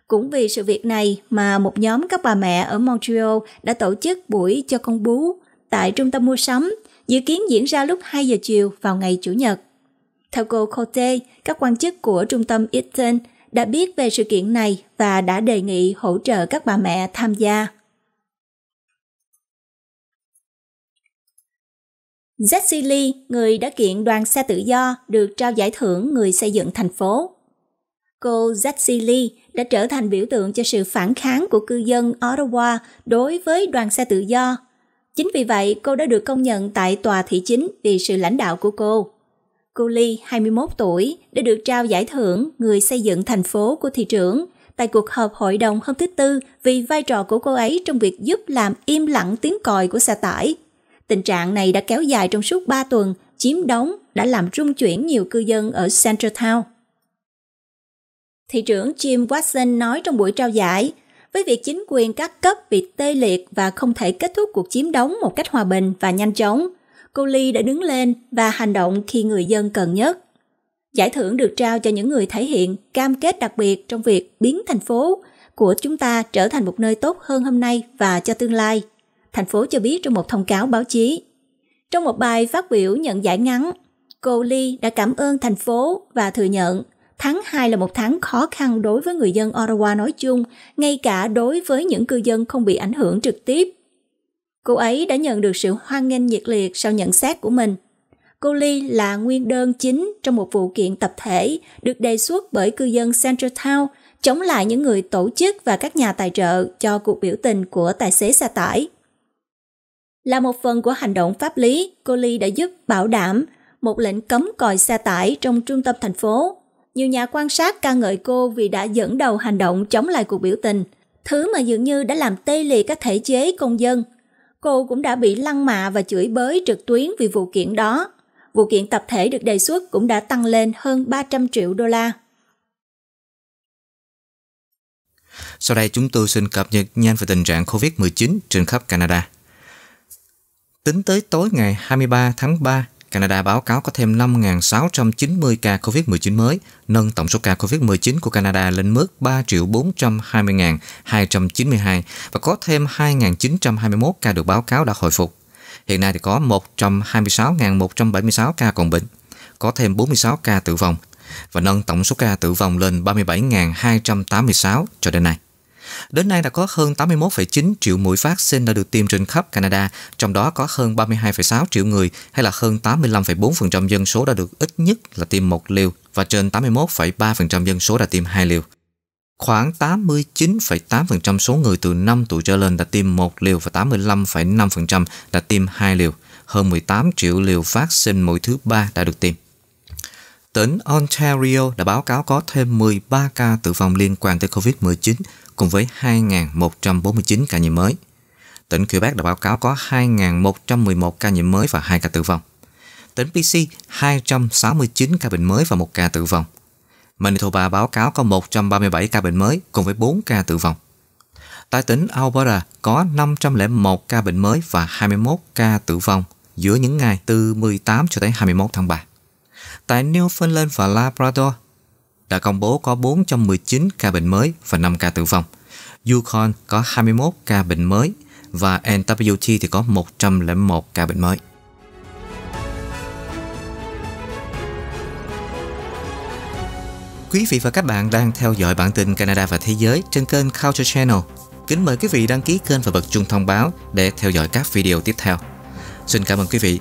Cũng vì sự việc này mà một nhóm các bà mẹ ở Montreal đã tổ chức buổi cho con bú tại trung tâm mua sắm, dự kiến diễn ra lúc 2 giờ chiều vào ngày Chủ nhật. Theo cô Cote, các quan chức của trung tâm Eaton đã biết về sự kiện này và đã đề nghị hỗ trợ các bà mẹ tham gia. Jesse Lee, người đã kiện đoàn xe tự do, được trao giải thưởng người xây dựng thành phố. Cô Jesse Lee đã trở thành biểu tượng cho sự phản kháng của cư dân Ottawa đối với đoàn xe tự do. Chính vì vậy, cô đã được công nhận tại tòa thị chính vì sự lãnh đạo của cô. Cô Lee, 21 tuổi, đã được trao giải thưởng Người xây dựng thành phố của thị trưởng tại cuộc họp hội đồng hôm thứ Tư vì vai trò của cô ấy trong việc giúp làm im lặng tiếng còi của xe tải Tình trạng này đã kéo dài trong suốt 3 tuần, chiếm đóng đã làm rung chuyển nhiều cư dân ở Central Town. Thị trưởng Jim Watson nói trong buổi trao giải, với việc chính quyền các cấp bị tê liệt và không thể kết thúc cuộc chiếm đóng một cách hòa bình và nhanh chóng, cô Lee đã đứng lên và hành động khi người dân cần nhất. Giải thưởng được trao cho những người thể hiện cam kết đặc biệt trong việc biến thành phố của chúng ta trở thành một nơi tốt hơn hôm nay và cho tương lai thành phố cho biết trong một thông cáo báo chí. Trong một bài phát biểu nhận giải ngắn, cô Lee đã cảm ơn thành phố và thừa nhận tháng 2 là một tháng khó khăn đối với người dân Ottawa nói chung, ngay cả đối với những cư dân không bị ảnh hưởng trực tiếp. Cô ấy đã nhận được sự hoan nghênh nhiệt liệt sau nhận xét của mình. Cô Lee là nguyên đơn chính trong một vụ kiện tập thể được đề xuất bởi cư dân Central Town chống lại những người tổ chức và các nhà tài trợ cho cuộc biểu tình của tài xế xe tải. Là một phần của hành động pháp lý, cô Ly đã giúp bảo đảm một lệnh cấm còi xe tải trong trung tâm thành phố. Nhiều nhà quan sát ca ngợi cô vì đã dẫn đầu hành động chống lại cuộc biểu tình, thứ mà dường như đã làm tê liệt các thể chế công dân. Cô cũng đã bị lăng mạ và chửi bới trực tuyến vì vụ kiện đó. Vụ kiện tập thể được đề xuất cũng đã tăng lên hơn 300 triệu đô la. Sau đây chúng tôi xin cập nhật nhanh về tình trạng COVID-19 trên khắp Canada. Tính tới tối ngày 23 tháng 3, Canada báo cáo có thêm 5.690 ca COVID-19 mới, nâng tổng số ca COVID-19 của Canada lên mức 3.420.292 và có thêm 2.921 ca được báo cáo đã hồi phục. Hiện nay thì có 126.176 ca còn bệnh, có thêm 46 ca tử vong và nâng tổng số ca tử vong lên 37.286 cho đến nay. Đến nay đã có hơn 81,9 triệu mũi vaccine đã được tiêm trên khắp Canada, trong đó có hơn 32,6 triệu người hay là hơn 85,4% dân số đã được ít nhất là tiêm một liều và trên 81,3% dân số đã tiêm hai liều. Khoảng 89,8% số người từ 5 tuổi trở lên đã tiêm một liều và 85,5% đã tiêm hai liều. Hơn 18 triệu liều vaccine mỗi thứ ba đã được tiêm. Tỉnh Ontario đã báo cáo có thêm 13 ca tử vong liên quan tới COVID-19 cùng với 2.149 ca nhiễm mới. Tỉnh Quebec đã báo cáo có 2.111 ca nhiễm mới và 2 ca tử vong. Tỉnh BC 269 ca bệnh mới và 1 ca tử vong. Manitoba báo cáo có 137 ca bệnh mới cùng với 4 ca tử vong. Tại tỉnh Alberta có 501 ca bệnh mới và 21 ca tử vong giữa những ngày từ 18 cho tới 21 tháng 3 tại Newfoundland và Labrador đã công bố có 419 ca bệnh mới và 5 ca tử vong. Yukon có 21 ca bệnh mới và NWT thì có 101 ca bệnh mới. Quý vị và các bạn đang theo dõi bản tin Canada và Thế giới trên kênh Culture Channel. Kính mời quý vị đăng ký kênh và bật chuông thông báo để theo dõi các video tiếp theo. Xin cảm ơn quý vị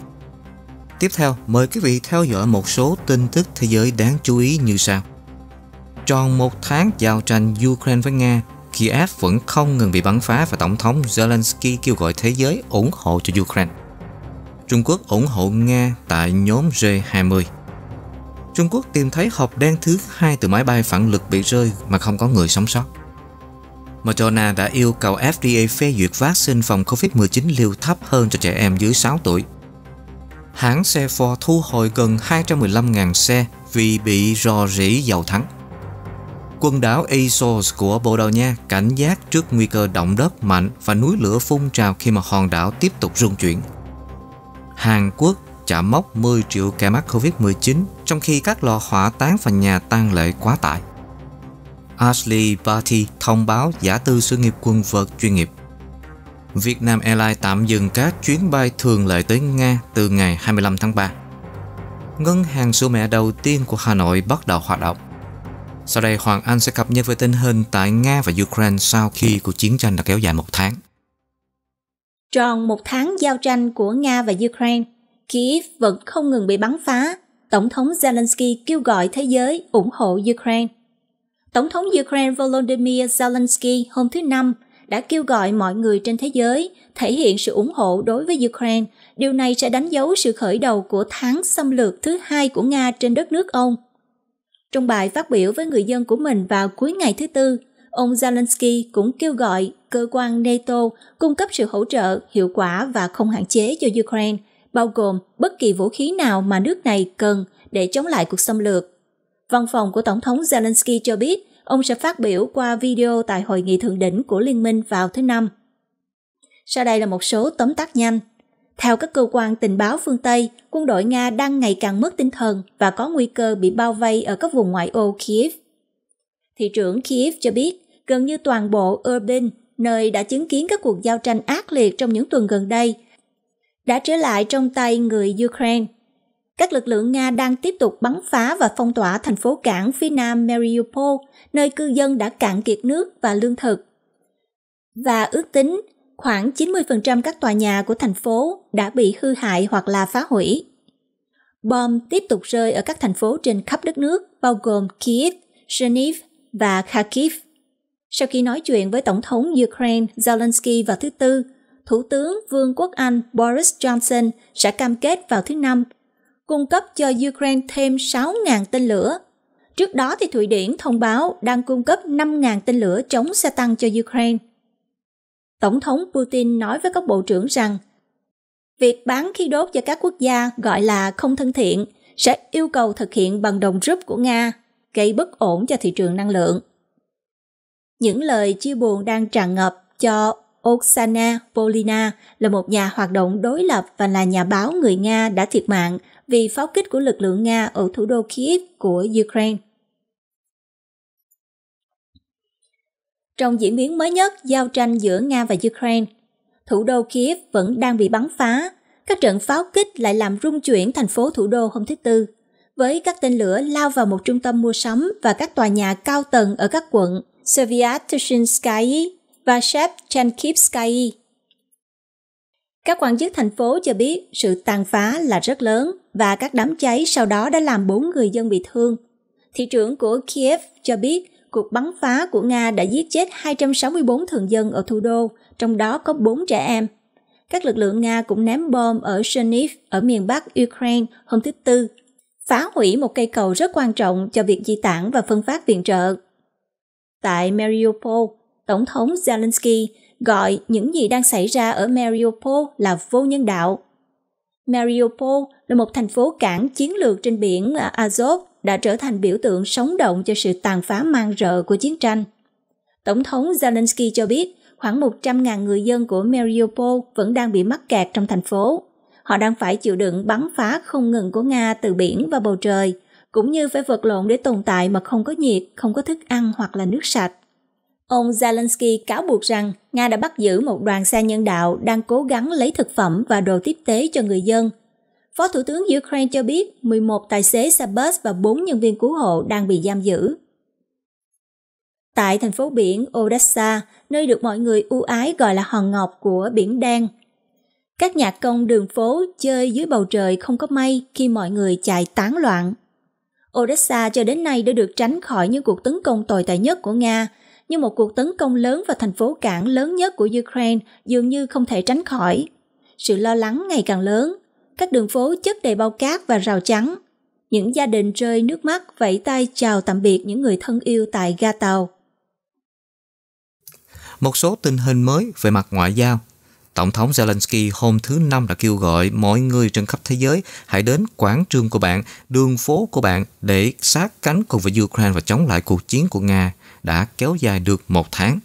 Tiếp theo, mời quý vị theo dõi một số tin tức thế giới đáng chú ý như sau. Tròn một tháng giao tranh Ukraine với Nga, Kiev vẫn không ngừng bị bắn phá và Tổng thống Zelensky kêu gọi thế giới ủng hộ cho Ukraine. Trung Quốc ủng hộ Nga tại nhóm G20. Trung Quốc tìm thấy hộp đen thứ hai từ máy bay phản lực bị rơi mà không có người sống sót. Moderna đã yêu cầu FDA phê duyệt vaccine phòng COVID-19 liều thấp hơn cho trẻ em dưới 6 tuổi hãng xe Ford thu hồi gần 215.000 xe vì bị rò rỉ dầu thắng. Quân đảo Azores của Bồ Đào Nha cảnh giác trước nguy cơ động đất mạnh và núi lửa phun trào khi mà hòn đảo tiếp tục rung chuyển. Hàn Quốc chạm mốc 10 triệu ca mắc Covid-19 trong khi các lò hỏa táng và nhà tang lễ quá tải. Ashley Barty thông báo giả tư sự nghiệp quân vật chuyên nghiệp. Việt Nam Airlines tạm dừng các chuyến bay thường lệ tới Nga từ ngày 25 tháng 3. Ngân hàng sữa mẹ đầu tiên của Hà Nội bắt đầu hoạt động. Sau đây Hoàng Anh sẽ cập nhật về tình hình tại Nga và Ukraine sau khi cuộc chiến tranh đã kéo dài một tháng. Tròn một tháng giao tranh của Nga và Ukraine, Kiev vẫn không ngừng bị bắn phá. Tổng thống Zelensky kêu gọi thế giới ủng hộ Ukraine. Tổng thống Ukraine Volodymyr Zelensky hôm thứ Năm – đã kêu gọi mọi người trên thế giới thể hiện sự ủng hộ đối với Ukraine. Điều này sẽ đánh dấu sự khởi đầu của tháng xâm lược thứ hai của Nga trên đất nước ông. Trong bài phát biểu với người dân của mình vào cuối ngày thứ Tư, ông Zelensky cũng kêu gọi cơ quan NATO cung cấp sự hỗ trợ hiệu quả và không hạn chế cho Ukraine, bao gồm bất kỳ vũ khí nào mà nước này cần để chống lại cuộc xâm lược. Văn phòng của Tổng thống Zelensky cho biết ông sẽ phát biểu qua video tại hội nghị thượng đỉnh của liên minh vào thứ năm. Sau đây là một số tóm tắt nhanh. Theo các cơ quan tình báo phương Tây, quân đội Nga đang ngày càng mất tinh thần và có nguy cơ bị bao vây ở các vùng ngoại ô Kiev. Thị trưởng Kiev cho biết, gần như toàn bộ Urbin, nơi đã chứng kiến các cuộc giao tranh ác liệt trong những tuần gần đây, đã trở lại trong tay người Ukraine các lực lượng Nga đang tiếp tục bắn phá và phong tỏa thành phố cảng phía nam Mariupol, nơi cư dân đã cạn kiệt nước và lương thực. Và ước tính, khoảng 90% các tòa nhà của thành phố đã bị hư hại hoặc là phá hủy. Bom tiếp tục rơi ở các thành phố trên khắp đất nước, bao gồm Kiev, Cherniv và Kharkiv. Sau khi nói chuyện với Tổng thống Ukraine Zelensky vào thứ Tư, Thủ tướng Vương quốc Anh Boris Johnson sẽ cam kết vào thứ Năm cung cấp cho Ukraine thêm 6.000 tên lửa. Trước đó thì Thụy Điển thông báo đang cung cấp 5.000 tên lửa chống xe tăng cho Ukraine. Tổng thống Putin nói với các bộ trưởng rằng việc bán khí đốt cho các quốc gia gọi là không thân thiện sẽ yêu cầu thực hiện bằng đồng rúp của Nga, gây bất ổn cho thị trường năng lượng. Những lời chia buồn đang tràn ngập cho Oksana Polina là một nhà hoạt động đối lập và là nhà báo người Nga đã thiệt mạng vì pháo kích của lực lượng Nga ở thủ đô Kiev của Ukraine. Trong diễn biến mới nhất giao tranh giữa Nga và Ukraine, thủ đô Kiev vẫn đang bị bắn phá. Các trận pháo kích lại làm rung chuyển thành phố thủ đô hôm thứ Tư, với các tên lửa lao vào một trung tâm mua sắm và các tòa nhà cao tầng ở các quận Seviatushinskyi và Shevchenkivskyi các quan chức thành phố cho biết sự tàn phá là rất lớn và các đám cháy sau đó đã làm 4 người dân bị thương. Thị trưởng của Kiev cho biết cuộc bắn phá của Nga đã giết chết 264 thường dân ở thủ đô, trong đó có 4 trẻ em. Các lực lượng Nga cũng ném bom ở Cherniv ở miền bắc Ukraine hôm thứ Tư, phá hủy một cây cầu rất quan trọng cho việc di tản và phân phát viện trợ. Tại Mariupol, Tổng thống Zelensky gọi những gì đang xảy ra ở Mariupol là vô nhân đạo. Mariupol là một thành phố cảng chiến lược trên biển à, Azov đã trở thành biểu tượng sống động cho sự tàn phá mang rợ của chiến tranh. Tổng thống Zelensky cho biết khoảng 100.000 người dân của Mariupol vẫn đang bị mắc kẹt trong thành phố. Họ đang phải chịu đựng bắn phá không ngừng của Nga từ biển và bầu trời, cũng như phải vật lộn để tồn tại mà không có nhiệt, không có thức ăn hoặc là nước sạch. Ông Zelensky cáo buộc rằng Nga đã bắt giữ một đoàn xe nhân đạo đang cố gắng lấy thực phẩm và đồ tiếp tế cho người dân. Phó Thủ tướng Ukraine cho biết 11 tài xế xe bus và 4 nhân viên cứu hộ đang bị giam giữ. Tại thành phố biển Odessa, nơi được mọi người ưu ái gọi là hòn ngọc của biển đen, các nhạc công đường phố chơi dưới bầu trời không có mây khi mọi người chạy tán loạn. Odessa cho đến nay đã được tránh khỏi những cuộc tấn công tồi tệ nhất của Nga – nhưng một cuộc tấn công lớn vào thành phố cảng lớn nhất của Ukraine dường như không thể tránh khỏi. Sự lo lắng ngày càng lớn, các đường phố chất đầy bao cát và rào chắn. Những gia đình rơi nước mắt vẫy tay chào tạm biệt những người thân yêu tại ga tàu. Một số tình hình mới về mặt ngoại giao Tổng thống Zelensky hôm thứ Năm đã kêu gọi mọi người trên khắp thế giới hãy đến quảng trường của bạn, đường phố của bạn để sát cánh cùng với Ukraine và chống lại cuộc chiến của Nga đã kéo dài được một tháng.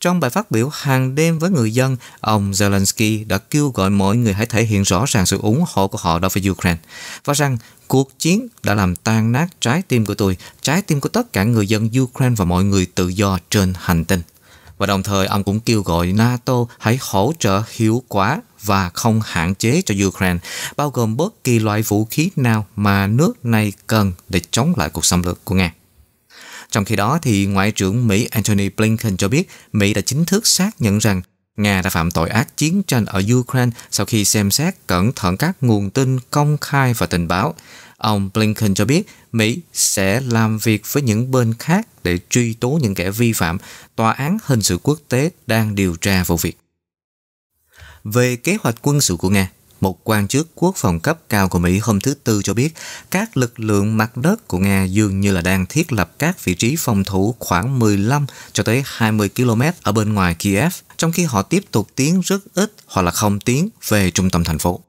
Trong bài phát biểu hàng đêm với người dân, ông Zelensky đã kêu gọi mọi người hãy thể hiện rõ ràng sự ủng hộ của họ đối với Ukraine và rằng cuộc chiến đã làm tan nát trái tim của tôi, trái tim của tất cả người dân Ukraine và mọi người tự do trên hành tinh. Và đồng thời ông cũng kêu gọi NATO hãy hỗ trợ hiệu quả và không hạn chế cho Ukraine, bao gồm bất kỳ loại vũ khí nào mà nước này cần để chống lại cuộc xâm lược của Nga. Trong khi đó, thì Ngoại trưởng Mỹ Antony Blinken cho biết Mỹ đã chính thức xác nhận rằng Nga đã phạm tội ác chiến tranh ở Ukraine sau khi xem xét cẩn thận các nguồn tin công khai và tình báo. Ông Blinken cho biết Mỹ sẽ làm việc với những bên khác để truy tố những kẻ vi phạm. Tòa án hình sự quốc tế đang điều tra vụ việc. Về kế hoạch quân sự của Nga, một quan chức quốc phòng cấp cao của Mỹ hôm thứ Tư cho biết các lực lượng mặt đất của Nga dường như là đang thiết lập các vị trí phòng thủ khoảng 15 cho tới 20 km ở bên ngoài Kiev, trong khi họ tiếp tục tiến rất ít hoặc là không tiến về trung tâm thành phố.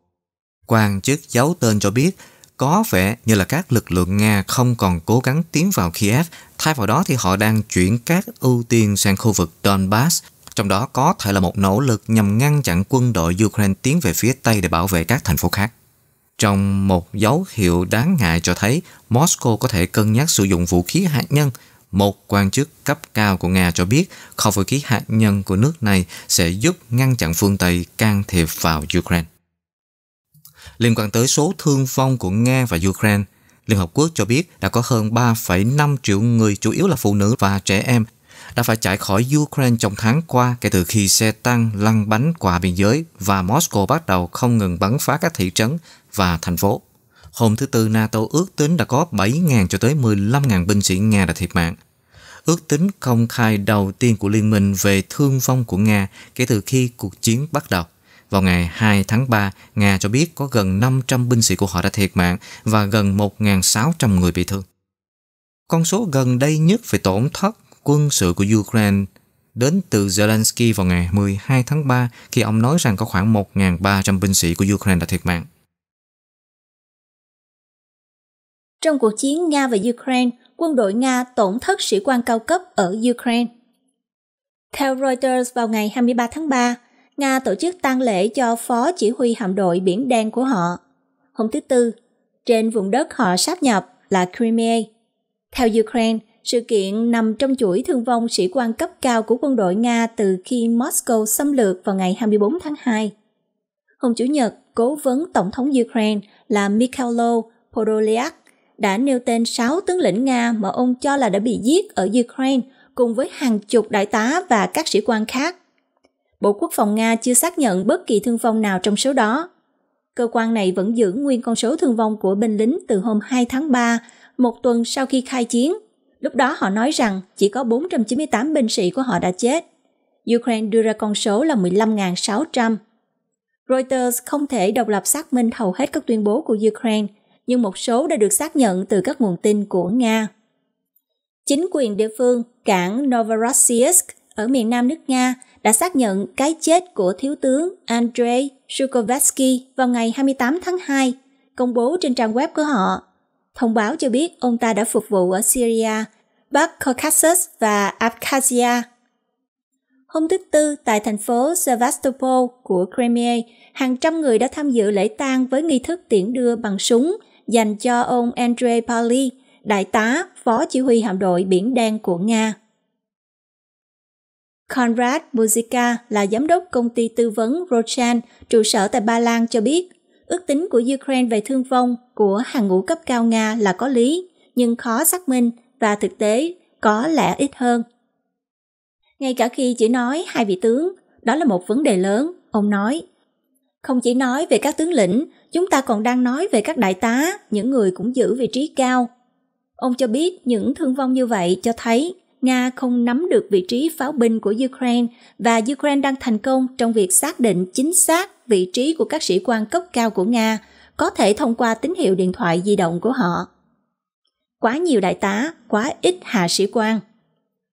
Quan chức giấu tên cho biết có vẻ như là các lực lượng Nga không còn cố gắng tiến vào Kiev, thay vào đó thì họ đang chuyển các ưu tiên sang khu vực Donbass trong đó có thể là một nỗ lực nhằm ngăn chặn quân đội Ukraine tiến về phía Tây để bảo vệ các thành phố khác. Trong một dấu hiệu đáng ngại cho thấy Moscow có thể cân nhắc sử dụng vũ khí hạt nhân, một quan chức cấp cao của Nga cho biết kho vũ khí hạt nhân của nước này sẽ giúp ngăn chặn phương Tây can thiệp vào Ukraine. Liên quan tới số thương vong của Nga và Ukraine, Liên Hợp Quốc cho biết đã có hơn 3,5 triệu người, chủ yếu là phụ nữ và trẻ em, đã phải chạy khỏi Ukraine trong tháng qua kể từ khi xe tăng lăn bánh qua biên giới và Moscow bắt đầu không ngừng bắn phá các thị trấn và thành phố. Hôm thứ Tư, NATO ước tính đã có 7.000 cho tới 15.000 binh sĩ Nga đã thiệt mạng. Ước tính công khai đầu tiên của Liên minh về thương vong của Nga kể từ khi cuộc chiến bắt đầu. Vào ngày 2 tháng 3, Nga cho biết có gần 500 binh sĩ của họ đã thiệt mạng và gần 1.600 người bị thương. Con số gần đây nhất về tổn thất quân sự của Ukraine đến từ Zelensky vào ngày 12 tháng 3 khi ông nói rằng có khoảng 1.300 binh sĩ của Ukraine đã thiệt mạng. Trong cuộc chiến Nga và Ukraine, quân đội Nga tổn thất sĩ quan cao cấp ở Ukraine. Theo Reuters vào ngày 23 tháng 3, Nga tổ chức tang lễ cho phó chỉ huy hạm đội Biển Đen của họ. Hôm thứ Tư, trên vùng đất họ sáp nhập là Crimea. Theo Ukraine, sự kiện nằm trong chuỗi thương vong sĩ quan cấp cao của quân đội Nga từ khi Moscow xâm lược vào ngày 24 tháng 2. Hôm Chủ nhật, cố vấn Tổng thống Ukraine là Mikhailo Podolyak đã nêu tên 6 tướng lĩnh Nga mà ông cho là đã bị giết ở Ukraine cùng với hàng chục đại tá và các sĩ quan khác. Bộ Quốc phòng Nga chưa xác nhận bất kỳ thương vong nào trong số đó. Cơ quan này vẫn giữ nguyên con số thương vong của binh lính từ hôm 2 tháng 3, một tuần sau khi khai chiến, Lúc đó họ nói rằng chỉ có 498 binh sĩ của họ đã chết. Ukraine đưa ra con số là 15.600. Reuters không thể độc lập xác minh hầu hết các tuyên bố của Ukraine, nhưng một số đã được xác nhận từ các nguồn tin của Nga. Chính quyền địa phương cảng Novorossiysk ở miền nam nước Nga đã xác nhận cái chết của thiếu tướng Andrei Shukovetsky vào ngày 28 tháng 2, công bố trên trang web của họ thông báo cho biết ông ta đã phục vụ ở Syria, Bắc Caucasus và Abkhazia. Hôm thứ Tư, tại thành phố Sevastopol của Crimea, hàng trăm người đã tham dự lễ tang với nghi thức tiễn đưa bằng súng dành cho ông Andrei Pali, đại tá, phó chỉ huy hạm đội Biển Đen của Nga. Konrad Muzika là giám đốc công ty tư vấn Rochan, trụ sở tại Ba Lan cho biết ước tính của Ukraine về thương vong của hàng ngũ cấp cao Nga là có lý, nhưng khó xác minh và thực tế có lẽ ít hơn. Ngay cả khi chỉ nói hai vị tướng, đó là một vấn đề lớn, ông nói. Không chỉ nói về các tướng lĩnh, chúng ta còn đang nói về các đại tá, những người cũng giữ vị trí cao. Ông cho biết những thương vong như vậy cho thấy Nga không nắm được vị trí pháo binh của Ukraine và Ukraine đang thành công trong việc xác định chính xác vị trí của các sĩ quan cấp cao của Nga có thể thông qua tín hiệu điện thoại di động của họ. Quá nhiều đại tá, quá ít hạ sĩ quan.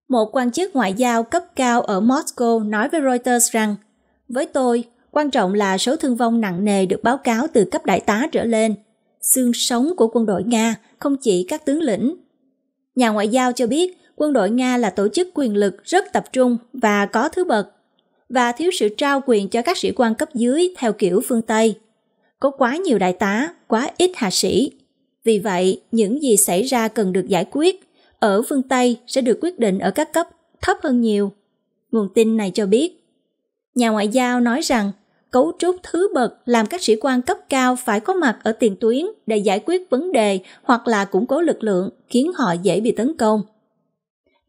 Một quan chức ngoại giao cấp cao ở Moscow nói với Reuters rằng, với tôi, quan trọng là số thương vong nặng nề được báo cáo từ cấp đại tá trở lên. Xương sống của quân đội Nga không chỉ các tướng lĩnh. Nhà ngoại giao cho biết quân đội Nga là tổ chức quyền lực rất tập trung và có thứ bậc và thiếu sự trao quyền cho các sĩ quan cấp dưới theo kiểu phương Tây. Có quá nhiều đại tá, quá ít hạ sĩ. Vì vậy, những gì xảy ra cần được giải quyết ở phương Tây sẽ được quyết định ở các cấp thấp hơn nhiều. Nguồn tin này cho biết, nhà ngoại giao nói rằng cấu trúc thứ bậc làm các sĩ quan cấp cao phải có mặt ở tiền tuyến để giải quyết vấn đề hoặc là củng cố lực lượng khiến họ dễ bị tấn công.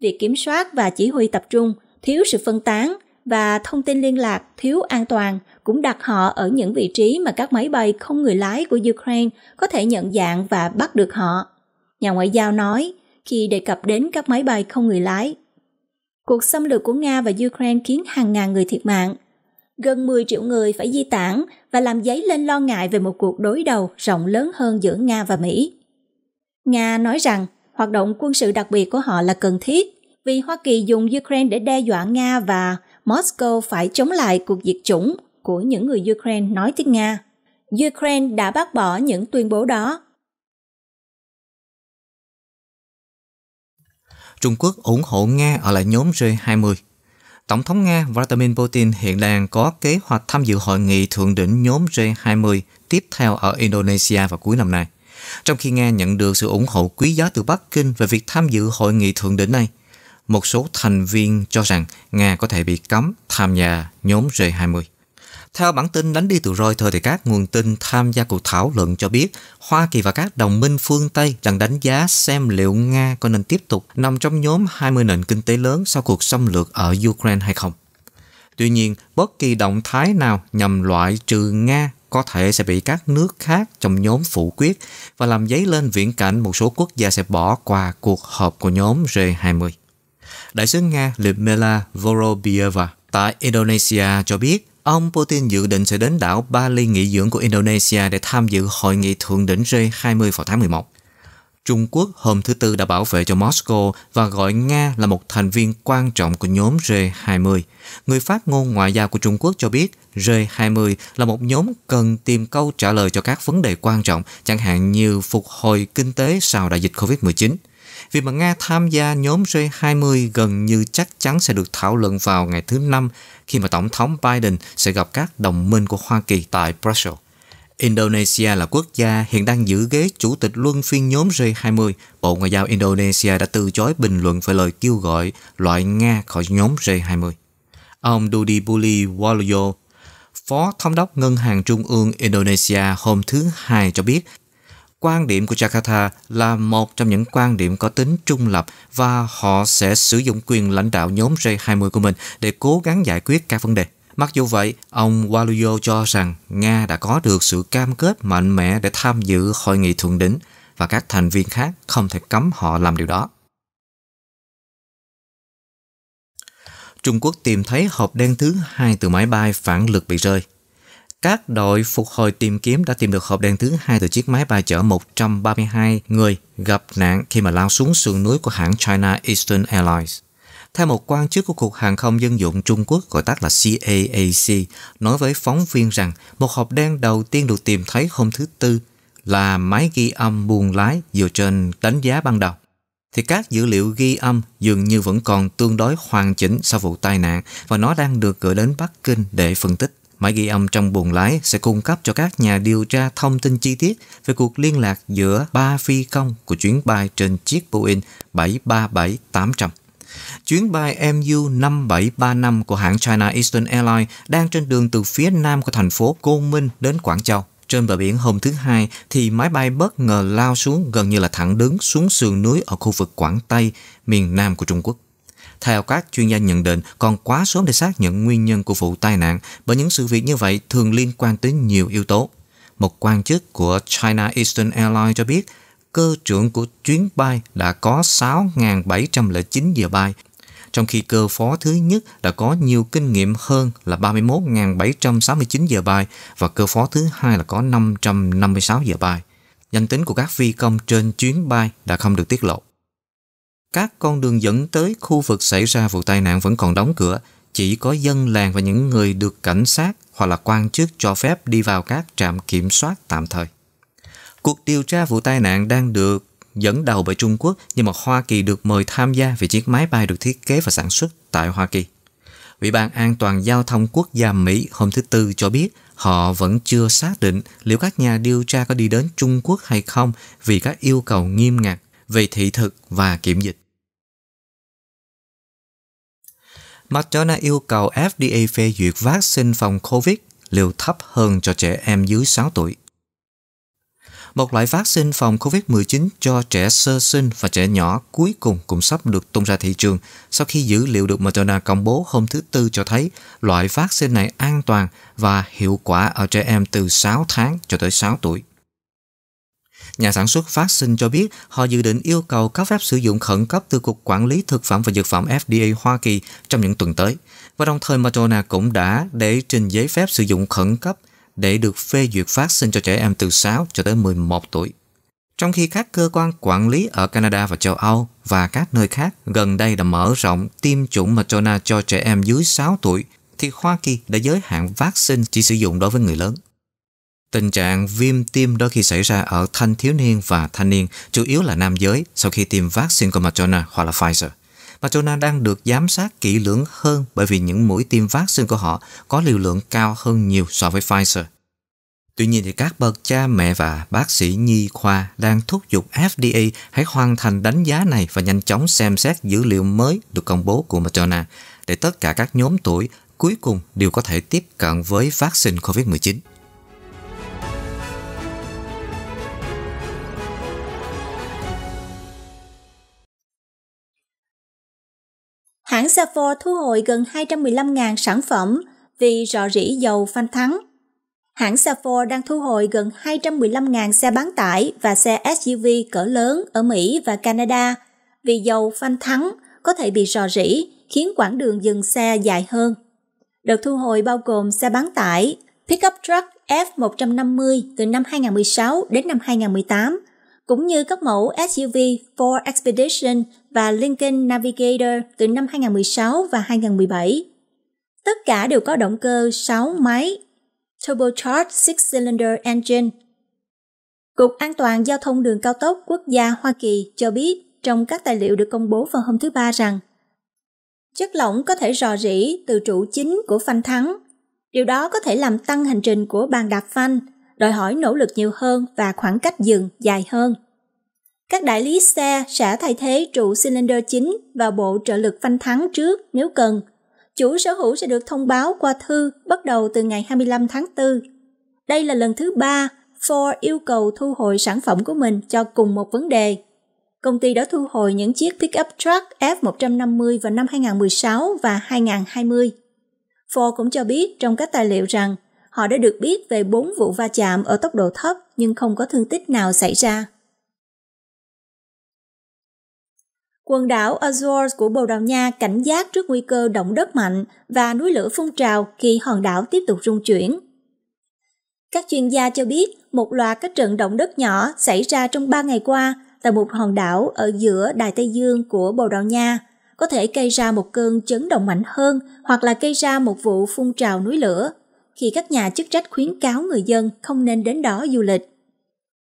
Việc kiểm soát và chỉ huy tập trung, thiếu sự phân tán – và thông tin liên lạc thiếu an toàn cũng đặt họ ở những vị trí mà các máy bay không người lái của Ukraine có thể nhận dạng và bắt được họ. Nhà ngoại giao nói khi đề cập đến các máy bay không người lái. Cuộc xâm lược của Nga và Ukraine khiến hàng ngàn người thiệt mạng. Gần 10 triệu người phải di tản và làm dấy lên lo ngại về một cuộc đối đầu rộng lớn hơn giữa Nga và Mỹ. Nga nói rằng hoạt động quân sự đặc biệt của họ là cần thiết vì Hoa Kỳ dùng Ukraine để đe dọa Nga và Moscow phải chống lại cuộc diệt chủng của những người Ukraine nói tiếng Nga. Ukraine đã bác bỏ những tuyên bố đó. Trung Quốc ủng hộ Nga ở lại nhóm G20. Tổng thống Nga Vladimir Putin hiện đang có kế hoạch tham dự hội nghị thượng đỉnh nhóm G20 tiếp theo ở Indonesia vào cuối năm nay. Trong khi Nga nhận được sự ủng hộ quý giá từ Bắc Kinh về việc tham dự hội nghị thượng đỉnh này – một số thành viên cho rằng Nga có thể bị cấm tham gia nhóm G20. Theo bản tin đánh đi từ Reuters thì các nguồn tin tham gia cuộc thảo luận cho biết Hoa Kỳ và các đồng minh phương Tây đang đánh giá xem liệu Nga có nên tiếp tục nằm trong nhóm 20 nền kinh tế lớn sau cuộc xâm lược ở Ukraine hay không. Tuy nhiên, bất kỳ động thái nào nhằm loại trừ Nga có thể sẽ bị các nước khác trong nhóm phủ quyết và làm dấy lên viễn cảnh một số quốc gia sẽ bỏ qua cuộc họp của nhóm G20. Đại sứ Nga Lyudmila Vorobieva tại Indonesia cho biết Ông Putin dự định sẽ đến đảo Bali nghỉ dưỡng của Indonesia để tham dự hội nghị thượng đỉnh G20 vào tháng 11. Trung Quốc hôm thứ Tư đã bảo vệ cho Moscow và gọi Nga là một thành viên quan trọng của nhóm G20. Người phát ngôn ngoại giao của Trung Quốc cho biết G20 là một nhóm cần tìm câu trả lời cho các vấn đề quan trọng, chẳng hạn như phục hồi kinh tế sau đại dịch COVID-19. Việc mà Nga tham gia nhóm G20 gần như chắc chắn sẽ được thảo luận vào ngày thứ Năm khi mà Tổng thống Biden sẽ gặp các đồng minh của Hoa Kỳ tại Brussels. Indonesia là quốc gia hiện đang giữ ghế chủ tịch luân phiên nhóm G20. Bộ Ngoại giao Indonesia đã từ chối bình luận về lời kêu gọi loại Nga khỏi nhóm G20. Ông dudi Dudibuli Waluyo, Phó Thống đốc Ngân hàng Trung ương Indonesia hôm thứ Hai cho biết Quan điểm của Jakarta là một trong những quan điểm có tính trung lập và họ sẽ sử dụng quyền lãnh đạo nhóm G20 của mình để cố gắng giải quyết các vấn đề. Mặc dù vậy, ông Waluyo cho rằng Nga đã có được sự cam kết mạnh mẽ để tham dự hội nghị thượng đỉnh và các thành viên khác không thể cấm họ làm điều đó. Trung Quốc tìm thấy hộp đen thứ hai từ máy bay phản lực bị rơi. Các đội phục hồi tìm kiếm đã tìm được hộp đen thứ hai từ chiếc máy bay chở 132 người gặp nạn khi mà lao xuống sườn núi của hãng China Eastern Airlines. Theo một quan chức của Cục Hàng không Dân dụng Trung Quốc gọi tắt là CAAC nói với phóng viên rằng một hộp đen đầu tiên được tìm thấy hôm thứ Tư là máy ghi âm buồng lái dựa trên đánh giá ban đầu thì các dữ liệu ghi âm dường như vẫn còn tương đối hoàn chỉnh sau vụ tai nạn và nó đang được gửi đến Bắc Kinh để phân tích. Máy ghi âm trong buồng lái sẽ cung cấp cho các nhà điều tra thông tin chi tiết về cuộc liên lạc giữa ba phi công của chuyến bay trên chiếc Boeing 737-800. Chuyến bay MU-5735 của hãng China Eastern Airlines đang trên đường từ phía nam của thành phố Côn Minh đến Quảng Châu. Trên bờ biển hôm thứ Hai thì máy bay bất ngờ lao xuống gần như là thẳng đứng xuống sườn núi ở khu vực Quảng Tây, miền nam của Trung Quốc. Theo các chuyên gia nhận định, còn quá sớm để xác nhận nguyên nhân của vụ tai nạn bởi những sự việc như vậy thường liên quan tới nhiều yếu tố. Một quan chức của China Eastern Airlines cho biết, cơ trưởng của chuyến bay đã có 6.709 giờ bay, trong khi cơ phó thứ nhất đã có nhiều kinh nghiệm hơn là 31.769 giờ bay và cơ phó thứ hai là có 556 giờ bay. Danh tính của các phi công trên chuyến bay đã không được tiết lộ. Các con đường dẫn tới khu vực xảy ra vụ tai nạn vẫn còn đóng cửa, chỉ có dân làng và những người được cảnh sát hoặc là quan chức cho phép đi vào các trạm kiểm soát tạm thời. Cuộc điều tra vụ tai nạn đang được dẫn đầu bởi Trung Quốc nhưng mà Hoa Kỳ được mời tham gia vì chiếc máy bay được thiết kế và sản xuất tại Hoa Kỳ. Ủy ban An toàn Giao thông Quốc gia Mỹ hôm thứ Tư cho biết họ vẫn chưa xác định liệu các nhà điều tra có đi đến Trung Quốc hay không vì các yêu cầu nghiêm ngặt về thị thực và kiểm dịch. Moderna yêu cầu FDA phê duyệt vaccine phòng COVID liều thấp hơn cho trẻ em dưới 6 tuổi. Một loại vaccine phòng COVID-19 cho trẻ sơ sinh và trẻ nhỏ cuối cùng cũng sắp được tung ra thị trường sau khi dữ liệu được Moderna công bố hôm thứ Tư cho thấy loại vaccine này an toàn và hiệu quả ở trẻ em từ 6 tháng cho tới 6 tuổi. Nhà sản xuất phát sinh cho biết họ dự định yêu cầu cấp phép sử dụng khẩn cấp từ Cục Quản lý Thực phẩm và Dược phẩm FDA Hoa Kỳ trong những tuần tới. Và đồng thời Moderna cũng đã để trình giấy phép sử dụng khẩn cấp để được phê duyệt phát sinh cho trẻ em từ 6 cho tới 11 tuổi. Trong khi các cơ quan quản lý ở Canada và châu Âu và các nơi khác gần đây đã mở rộng tiêm chủng Moderna cho trẻ em dưới 6 tuổi, thì Hoa Kỳ đã giới hạn vaccine chỉ sử dụng đối với người lớn. Tình trạng viêm tim đôi khi xảy ra ở thanh thiếu niên và thanh niên, chủ yếu là nam giới sau khi tiêm vaccine của Moderna hoặc là Pfizer. Moderna đang được giám sát kỹ lưỡng hơn bởi vì những mũi tiêm vaccine của họ có liều lượng cao hơn nhiều so với Pfizer. Tuy nhiên thì các bậc cha mẹ và bác sĩ nhi khoa đang thúc giục FDA hãy hoàn thành đánh giá này và nhanh chóng xem xét dữ liệu mới được công bố của Moderna để tất cả các nhóm tuổi cuối cùng đều có thể tiếp cận với vaccine COVID-19. hãng Sappho thu hồi gần 215.000 sản phẩm vì rò rỉ dầu phanh thắng. Hãng Sappho đang thu hồi gần 215.000 xe bán tải và xe SUV cỡ lớn ở Mỹ và Canada vì dầu phanh thắng có thể bị rò rỉ khiến quãng đường dừng xe dài hơn. Đợt thu hồi bao gồm xe bán tải pickup truck F150 từ năm 2016 đến năm 2018 cũng như các mẫu SUV Ford Expedition và Lincoln Navigator từ năm 2016 và 2017. Tất cả đều có động cơ 6 máy turbocharged six-cylinder engine. Cục An toàn Giao thông Đường Cao tốc Quốc gia Hoa Kỳ cho biết trong các tài liệu được công bố vào hôm thứ Ba rằng chất lỏng có thể rò rỉ từ trụ chính của phanh thắng. Điều đó có thể làm tăng hành trình của bàn đạp phanh, đòi hỏi nỗ lực nhiều hơn và khoảng cách dừng dài hơn. Các đại lý xe sẽ thay thế trụ cylinder chính và bộ trợ lực phanh thắng trước nếu cần. Chủ sở hữu sẽ được thông báo qua thư bắt đầu từ ngày 25 tháng 4. Đây là lần thứ ba Ford yêu cầu thu hồi sản phẩm của mình cho cùng một vấn đề. Công ty đã thu hồi những chiếc pickup truck F150 vào năm 2016 và 2020. Ford cũng cho biết trong các tài liệu rằng họ đã được biết về 4 vụ va chạm ở tốc độ thấp nhưng không có thương tích nào xảy ra. Quần đảo Azores của Bồ Đào Nha cảnh giác trước nguy cơ động đất mạnh và núi lửa phun trào khi hòn đảo tiếp tục rung chuyển. Các chuyên gia cho biết một loạt các trận động đất nhỏ xảy ra trong 3 ngày qua tại một hòn đảo ở giữa Đại Tây Dương của Bồ Đào Nha có thể gây ra một cơn chấn động mạnh hơn hoặc là gây ra một vụ phun trào núi lửa khi các nhà chức trách khuyến cáo người dân không nên đến đó du lịch.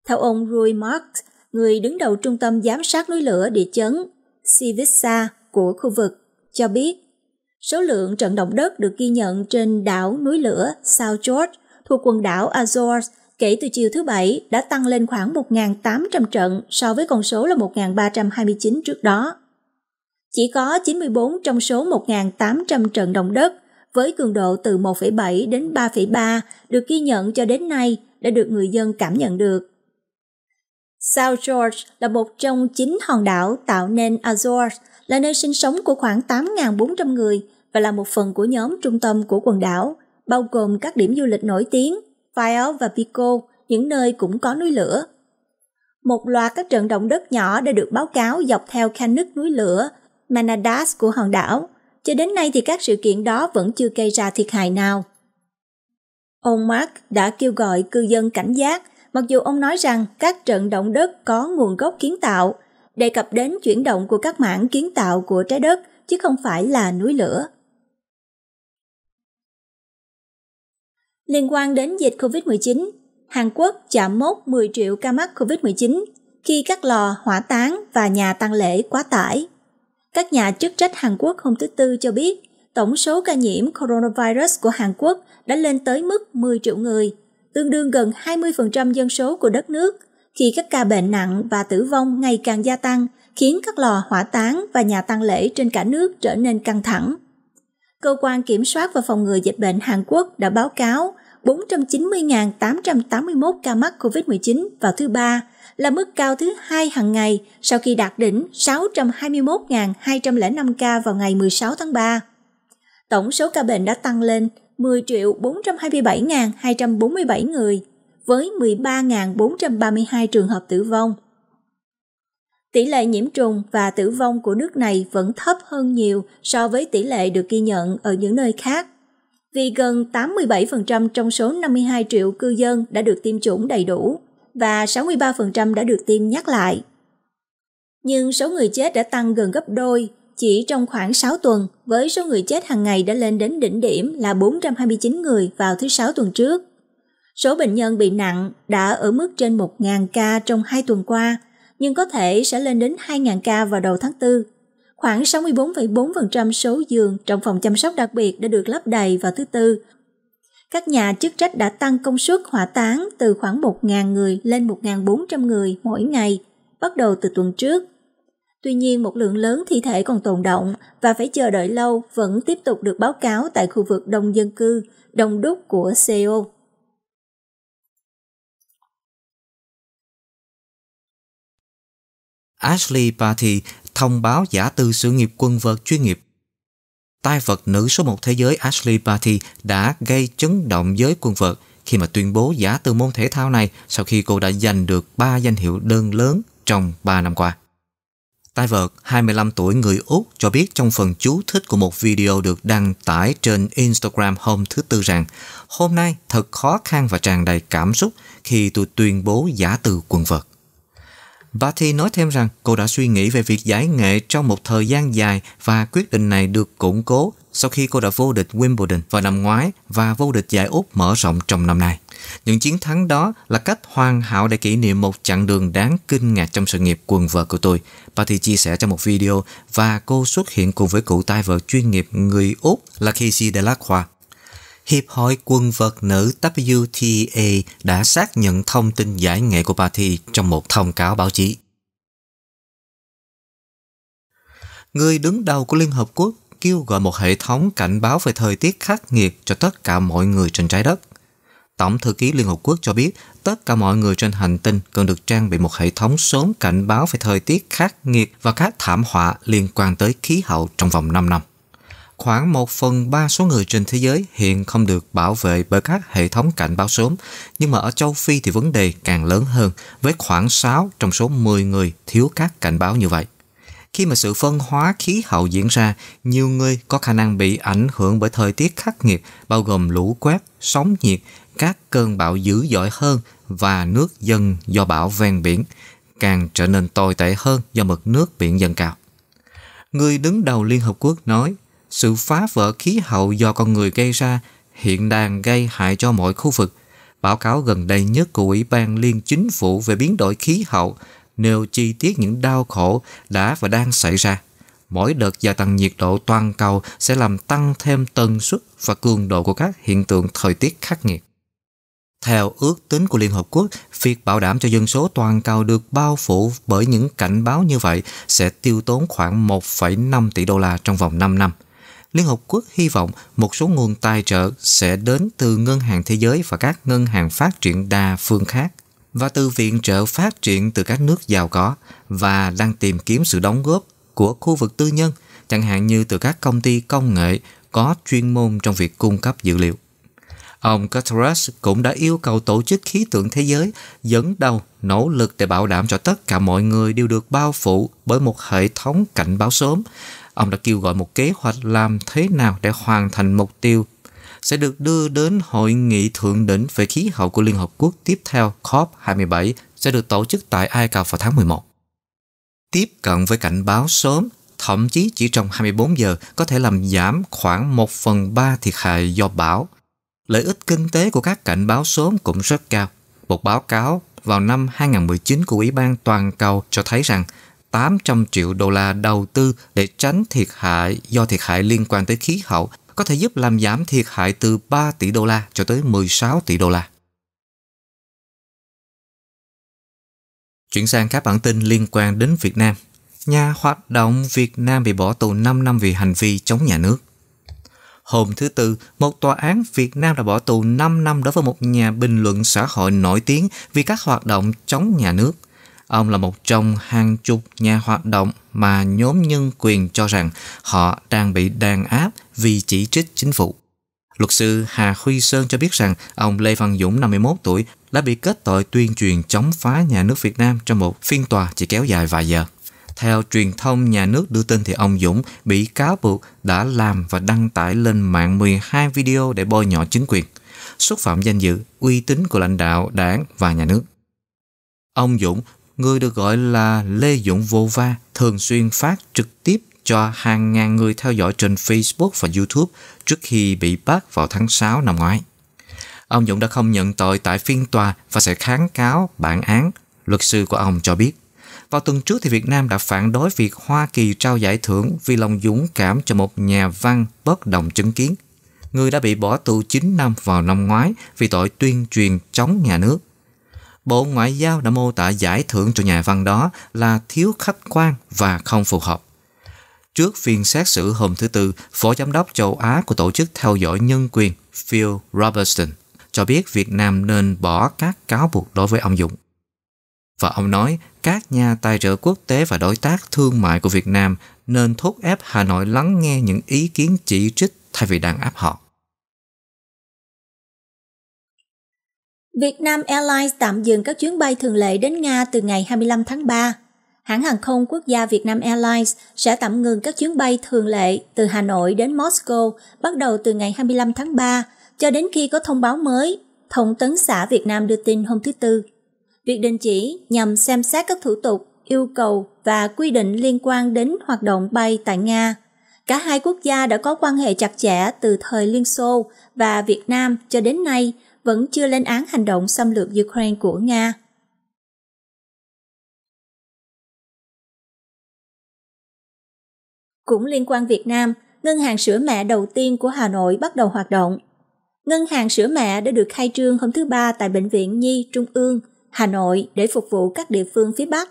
Theo ông Rui Marks, người đứng đầu trung tâm giám sát núi lửa địa chấn Sivitsa của khu vực cho biết số lượng trận động đất được ghi nhận trên đảo núi lửa South George thuộc quần đảo Azores kể từ chiều thứ Bảy đã tăng lên khoảng 1.800 trận so với con số là 1.329 trước đó. Chỉ có 94 trong số 1.800 trận động đất với cường độ từ 1,7 đến 3,3 được ghi nhận cho đến nay đã được người dân cảm nhận được. South George là một trong chín hòn đảo tạo nên Azores, là nơi sinh sống của khoảng 8.400 người và là một phần của nhóm trung tâm của quần đảo, bao gồm các điểm du lịch nổi tiếng, Fayal và Pico, những nơi cũng có núi lửa. Một loạt các trận động đất nhỏ đã được báo cáo dọc theo khan nứt núi lửa Manadas của hòn đảo. Cho đến nay thì các sự kiện đó vẫn chưa gây ra thiệt hại nào. Ông Mark đã kêu gọi cư dân cảnh giác mặc dù ông nói rằng các trận động đất có nguồn gốc kiến tạo, đề cập đến chuyển động của các mảng kiến tạo của trái đất chứ không phải là núi lửa. Liên quan đến dịch COVID-19, Hàn Quốc chạm mốc 10 triệu ca mắc COVID-19 khi các lò hỏa táng và nhà tang lễ quá tải. Các nhà chức trách Hàn Quốc hôm thứ Tư cho biết tổng số ca nhiễm coronavirus của Hàn Quốc đã lên tới mức 10 triệu người – tương đương gần 20% dân số của đất nước, khi các ca bệnh nặng và tử vong ngày càng gia tăng, khiến các lò hỏa táng và nhà tang lễ trên cả nước trở nên căng thẳng. Cơ quan Kiểm soát và Phòng ngừa Dịch bệnh Hàn Quốc đã báo cáo 490.881 ca mắc COVID-19 vào thứ Ba, là mức cao thứ hai hàng ngày sau khi đạt đỉnh 621.205 ca vào ngày 16 tháng 3. Tổng số ca bệnh đã tăng lên 10.427.247 người với 13.432 trường hợp tử vong. Tỷ lệ nhiễm trùng và tử vong của nước này vẫn thấp hơn nhiều so với tỷ lệ được ghi nhận ở những nơi khác, vì gần 87% trong số 52 triệu cư dân đã được tiêm chủng đầy đủ và 63% đã được tiêm nhắc lại. Nhưng số người chết đã tăng gần gấp đôi chỉ trong khoảng 6 tuần với số người chết hàng ngày đã lên đến đỉnh điểm là 429 người vào thứ Sáu tuần trước. Số bệnh nhân bị nặng đã ở mức trên 1.000 ca trong 2 tuần qua, nhưng có thể sẽ lên đến 2.000 ca vào đầu tháng 4. Khoảng 64,4% số giường trong phòng chăm sóc đặc biệt đã được lấp đầy vào thứ Tư. Các nhà chức trách đã tăng công suất hỏa táng từ khoảng 1.000 người lên 1.400 người mỗi ngày, bắt đầu từ tuần trước. Tuy nhiên một lượng lớn thi thể còn tồn động và phải chờ đợi lâu vẫn tiếp tục được báo cáo tại khu vực đông dân cư, đông đúc của Seoul. Ashley Party thông báo giả từ sự nghiệp quân vợt chuyên nghiệp. Tai vật nữ số một thế giới Ashley Party đã gây chấn động giới quân vợt khi mà tuyên bố giả từ môn thể thao này sau khi cô đã giành được 3 danh hiệu đơn lớn trong 3 năm qua. Tyver, 25 tuổi người Úc, cho biết trong phần chú thích của một video được đăng tải trên Instagram hôm thứ Tư rằng Hôm nay thật khó khăn và tràn đầy cảm xúc khi tôi tuyên bố giả từ quần vợt. Bà nói thêm rằng cô đã suy nghĩ về việc giải nghệ trong một thời gian dài và quyết định này được củng cố sau khi cô đã vô địch Wimbledon vào năm ngoái và vô địch giải Úc mở rộng trong năm nay. Những chiến thắng đó là cách hoàn hảo để kỷ niệm một chặng đường đáng kinh ngạc trong sự nghiệp quần vợt của tôi. Patty chia sẻ trong một video và cô xuất hiện cùng với cụ tai vợt chuyên nghiệp người Úc là Casey Delacroix. Hiệp hội quân vợt nữ WTA đã xác nhận thông tin giải nghệ của Patty trong một thông cáo báo chí. Người đứng đầu của Liên Hợp Quốc kêu gọi một hệ thống cảnh báo về thời tiết khắc nghiệt cho tất cả mọi người trên trái đất. Tổng thư ký Liên Hợp Quốc cho biết tất cả mọi người trên hành tinh cần được trang bị một hệ thống sớm cảnh báo về thời tiết khắc nghiệt và các thảm họa liên quan tới khí hậu trong vòng 5 năm. Khoảng 1 phần 3 số người trên thế giới hiện không được bảo vệ bởi các hệ thống cảnh báo sớm, nhưng mà ở châu Phi thì vấn đề càng lớn hơn với khoảng 6 trong số 10 người thiếu các cảnh báo như vậy khi mà sự phân hóa khí hậu diễn ra, nhiều người có khả năng bị ảnh hưởng bởi thời tiết khắc nghiệt, bao gồm lũ quét, sóng nhiệt, các cơn bão dữ dội hơn và nước dâng do bão ven biển càng trở nên tồi tệ hơn do mực nước biển dâng cao. Người đứng đầu Liên Hợp Quốc nói, sự phá vỡ khí hậu do con người gây ra hiện đang gây hại cho mọi khu vực. Báo cáo gần đây nhất của Ủy ban Liên Chính phủ về biến đổi khí hậu nêu chi tiết những đau khổ đã và đang xảy ra. Mỗi đợt gia tăng nhiệt độ toàn cầu sẽ làm tăng thêm tần suất và cường độ của các hiện tượng thời tiết khắc nghiệt. Theo ước tính của Liên Hợp Quốc, việc bảo đảm cho dân số toàn cầu được bao phủ bởi những cảnh báo như vậy sẽ tiêu tốn khoảng 1,5 tỷ đô la trong vòng 5 năm. Liên Hợp Quốc hy vọng một số nguồn tài trợ sẽ đến từ Ngân hàng Thế giới và các ngân hàng phát triển đa phương khác và từ viện trợ phát triển từ các nước giàu có và đang tìm kiếm sự đóng góp của khu vực tư nhân, chẳng hạn như từ các công ty công nghệ có chuyên môn trong việc cung cấp dữ liệu. Ông Guterres cũng đã yêu cầu Tổ chức Khí tượng Thế giới dẫn đầu nỗ lực để bảo đảm cho tất cả mọi người đều được bao phủ bởi một hệ thống cảnh báo sớm. Ông đã kêu gọi một kế hoạch làm thế nào để hoàn thành mục tiêu sẽ được đưa đến Hội nghị Thượng đỉnh về khí hậu của Liên Hợp Quốc tiếp theo COP27 sẽ được tổ chức tại Ai Cập vào tháng 11. Tiếp cận với cảnh báo sớm thậm chí chỉ trong 24 giờ có thể làm giảm khoảng 1 phần 3 thiệt hại do bão lợi ích kinh tế của các cảnh báo sớm cũng rất cao. Một báo cáo vào năm 2019 của Ủy ban Toàn cầu cho thấy rằng 800 triệu đô la đầu tư để tránh thiệt hại do thiệt hại liên quan tới khí hậu có thể giúp làm giảm thiệt hại từ 3 tỷ đô la cho tới 16 tỷ đô la. Chuyển sang các bản tin liên quan đến Việt Nam. Nhà hoạt động Việt Nam bị bỏ tù 5 năm vì hành vi chống nhà nước. Hôm thứ Tư, một tòa án Việt Nam đã bỏ tù 5 năm đối với một nhà bình luận xã hội nổi tiếng vì các hoạt động chống nhà nước. Ông là một trong hàng chục nhà hoạt động mà nhóm nhân quyền cho rằng họ đang bị đàn áp vì chỉ trích chính phủ. Luật sư Hà Huy Sơn cho biết rằng ông Lê Văn Dũng 51 tuổi đã bị kết tội tuyên truyền chống phá nhà nước Việt Nam trong một phiên tòa chỉ kéo dài vài giờ. Theo truyền thông nhà nước đưa tin thì ông Dũng bị cáo buộc đã làm và đăng tải lên mạng 12 video để bôi nhọ chính quyền, xúc phạm danh dự, uy tín của lãnh đạo đảng và nhà nước. Ông Dũng, người được gọi là Lê Dũng Vô Va, thường xuyên phát trực tiếp cho hàng ngàn người theo dõi trên Facebook và YouTube trước khi bị bắt vào tháng 6 năm ngoái. Ông Dũng đã không nhận tội tại phiên tòa và sẽ kháng cáo bản án, luật sư của ông cho biết. Vào tuần trước thì Việt Nam đã phản đối việc Hoa Kỳ trao giải thưởng vì lòng dũng cảm cho một nhà văn bất đồng chứng kiến. Người đã bị bỏ tù 9 năm vào năm ngoái vì tội tuyên truyền chống nhà nước. Bộ Ngoại giao đã mô tả giải thưởng cho nhà văn đó là thiếu khách quan và không phù hợp. Trước phiên xét xử hôm thứ Tư, Phó Giám đốc châu Á của Tổ chức Theo dõi Nhân quyền Phil Robertson cho biết Việt Nam nên bỏ các cáo buộc đối với ông Dũng. Và ông nói các nhà tài trợ quốc tế và đối tác thương mại của Việt Nam nên thúc ép Hà Nội lắng nghe những ý kiến chỉ trích thay vì đàn áp họ. Việt Nam Airlines tạm dừng các chuyến bay thường lệ đến Nga từ ngày 25 tháng 3. Hãng hàng không quốc gia Việt Nam Airlines sẽ tạm ngừng các chuyến bay thường lệ từ Hà Nội đến Moscow bắt đầu từ ngày 25 tháng 3 cho đến khi có thông báo mới, Thông tấn xã Việt Nam đưa tin hôm thứ Tư. Việc đình chỉ nhằm xem xét các thủ tục, yêu cầu và quy định liên quan đến hoạt động bay tại Nga. Cả hai quốc gia đã có quan hệ chặt chẽ từ thời Liên Xô và Việt Nam cho đến nay vẫn chưa lên án hành động xâm lược Ukraine của Nga. Cũng liên quan Việt Nam, ngân hàng sữa mẹ đầu tiên của Hà Nội bắt đầu hoạt động. Ngân hàng sữa mẹ đã được khai trương hôm thứ Ba tại Bệnh viện Nhi Trung ương – Hà Nội để phục vụ các địa phương phía Bắc.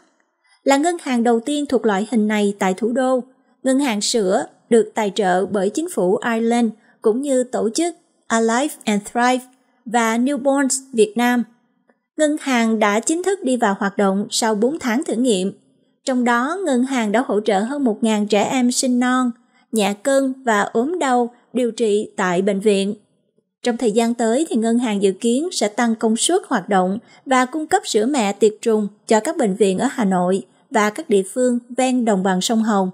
Là ngân hàng đầu tiên thuộc loại hình này tại thủ đô, ngân hàng sữa được tài trợ bởi chính phủ Ireland cũng như tổ chức Alive and Thrive và Newborns Việt Nam. Ngân hàng đã chính thức đi vào hoạt động sau 4 tháng thử nghiệm. Trong đó, ngân hàng đã hỗ trợ hơn 1.000 trẻ em sinh non, nhạ cân và ốm đau điều trị tại bệnh viện trong thời gian tới thì ngân hàng dự kiến sẽ tăng công suất hoạt động và cung cấp sữa mẹ tiệt trùng cho các bệnh viện ở Hà Nội và các địa phương ven đồng bằng sông Hồng.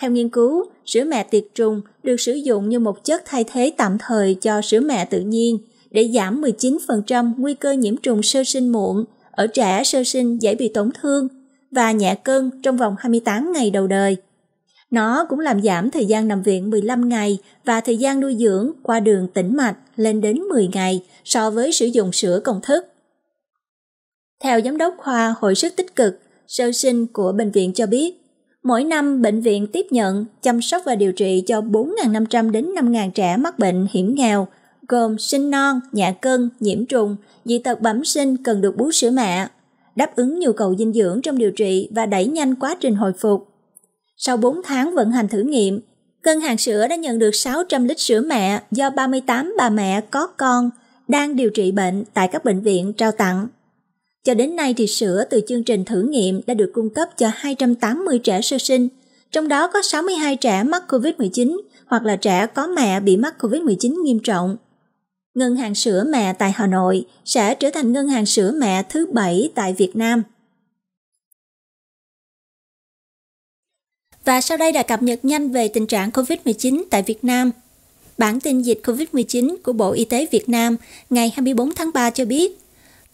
Theo nghiên cứu, sữa mẹ tiệt trùng được sử dụng như một chất thay thế tạm thời cho sữa mẹ tự nhiên để giảm 19% nguy cơ nhiễm trùng sơ sinh muộn ở trẻ sơ sinh dễ bị tổn thương và nhẹ cân trong vòng 28 ngày đầu đời. Nó cũng làm giảm thời gian nằm viện 15 ngày và thời gian nuôi dưỡng qua đường tĩnh mạch lên đến 10 ngày so với sử dụng sữa công thức. Theo Giám đốc khoa Hồi sức tích cực, sơ sinh của bệnh viện cho biết, mỗi năm bệnh viện tiếp nhận, chăm sóc và điều trị cho 4.500 đến 5.000 trẻ mắc bệnh hiểm nghèo, gồm sinh non, nhạ cân, nhiễm trùng, dị tật bẩm sinh cần được bú sữa mẹ, đáp ứng nhu cầu dinh dưỡng trong điều trị và đẩy nhanh quá trình hồi phục. Sau 4 tháng vận hành thử nghiệm, Ngân hàng sữa đã nhận được 600 lít sữa mẹ do 38 bà mẹ có con đang điều trị bệnh tại các bệnh viện trao tặng. Cho đến nay thì sữa từ chương trình thử nghiệm đã được cung cấp cho 280 trẻ sơ sinh, trong đó có 62 trẻ mắc COVID-19 hoặc là trẻ có mẹ bị mắc COVID-19 nghiêm trọng. Ngân hàng sữa mẹ tại Hà Nội sẽ trở thành ngân hàng sữa mẹ thứ 7 tại Việt Nam. Và sau đây là cập nhật nhanh về tình trạng COVID-19 tại Việt Nam. Bản tin dịch COVID-19 của Bộ Y tế Việt Nam ngày 24 tháng 3 cho biết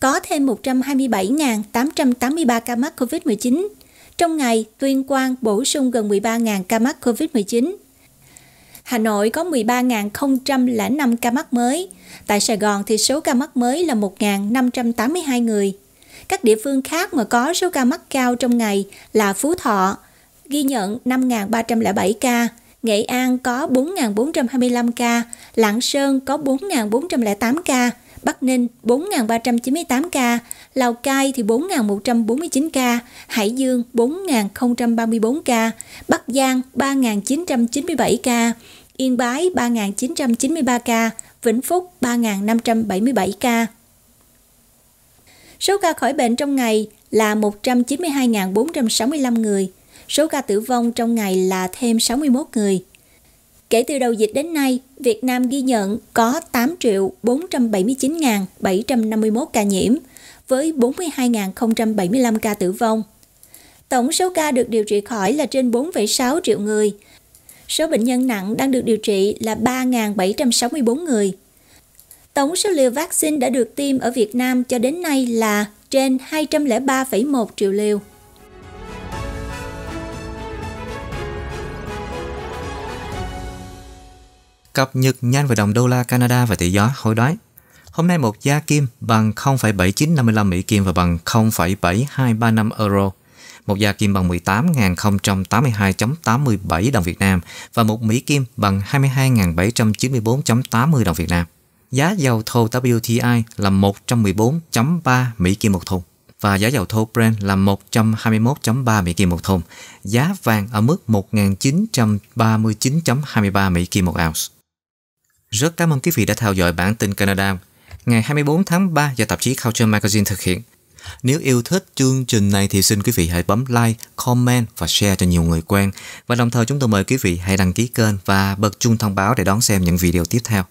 có thêm 127.883 ca mắc COVID-19. Trong ngày, Tuyên Quang bổ sung gần 13.000 ca mắc COVID-19. Hà Nội có 13.005 ca mắc mới. Tại Sài Gòn thì số ca mắc mới là 1.582 người. Các địa phương khác mà có số ca mắc cao trong ngày là Phú Thọ ghi nhận 5.307 ca, Nghệ An có 4.425 ca, Lạng Sơn có 4.408 ca, Bắc Ninh 4.398 ca, Lào Cai thì 4.149 ca, Hải Dương 4.034 ca, Bắc Giang 3.997 ca, Yên Bái 3.993 ca, Vĩnh Phúc 3.577 ca. Số ca khỏi bệnh trong ngày là 192.465 người, Số ca tử vong trong ngày là thêm 61 người. Kể từ đầu dịch đến nay, Việt Nam ghi nhận có 8 479.751 ca nhiễm với 42.075 ca tử vong. Tổng số ca được điều trị khỏi là trên 4,6 triệu người. Số bệnh nhân nặng đang được điều trị là 3.764 người. Tổng số liều vaccine đã được tiêm ở Việt Nam cho đến nay là trên 203,1 triệu liều. Cập nhật nhanh về đồng đô la Canada và tỷ giá hối đoái. Hôm nay một gia kim bằng 0,7955 Mỹ Kim và bằng 0,7235 euro. Một gia kim bằng 18.082.87 đồng Việt Nam và một Mỹ Kim bằng 22.794.80 đồng Việt Nam. Giá dầu thô WTI là 114.3 Mỹ Kim một thùng và giá dầu thô Brent là 121.3 Mỹ Kim một thùng. Giá vàng ở mức 1.939.23 Mỹ Kim một ounce. Rất cảm ơn quý vị đã theo dõi bản tin Canada ngày 24 tháng 3 do tạp chí Culture Magazine thực hiện. Nếu yêu thích chương trình này thì xin quý vị hãy bấm like, comment và share cho nhiều người quen. Và đồng thời chúng tôi mời quý vị hãy đăng ký kênh và bật chuông thông báo để đón xem những video tiếp theo.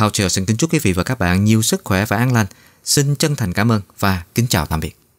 Culture xin kính chúc quý vị và các bạn nhiều sức khỏe và an lành. Xin chân thành cảm ơn và kính chào tạm biệt.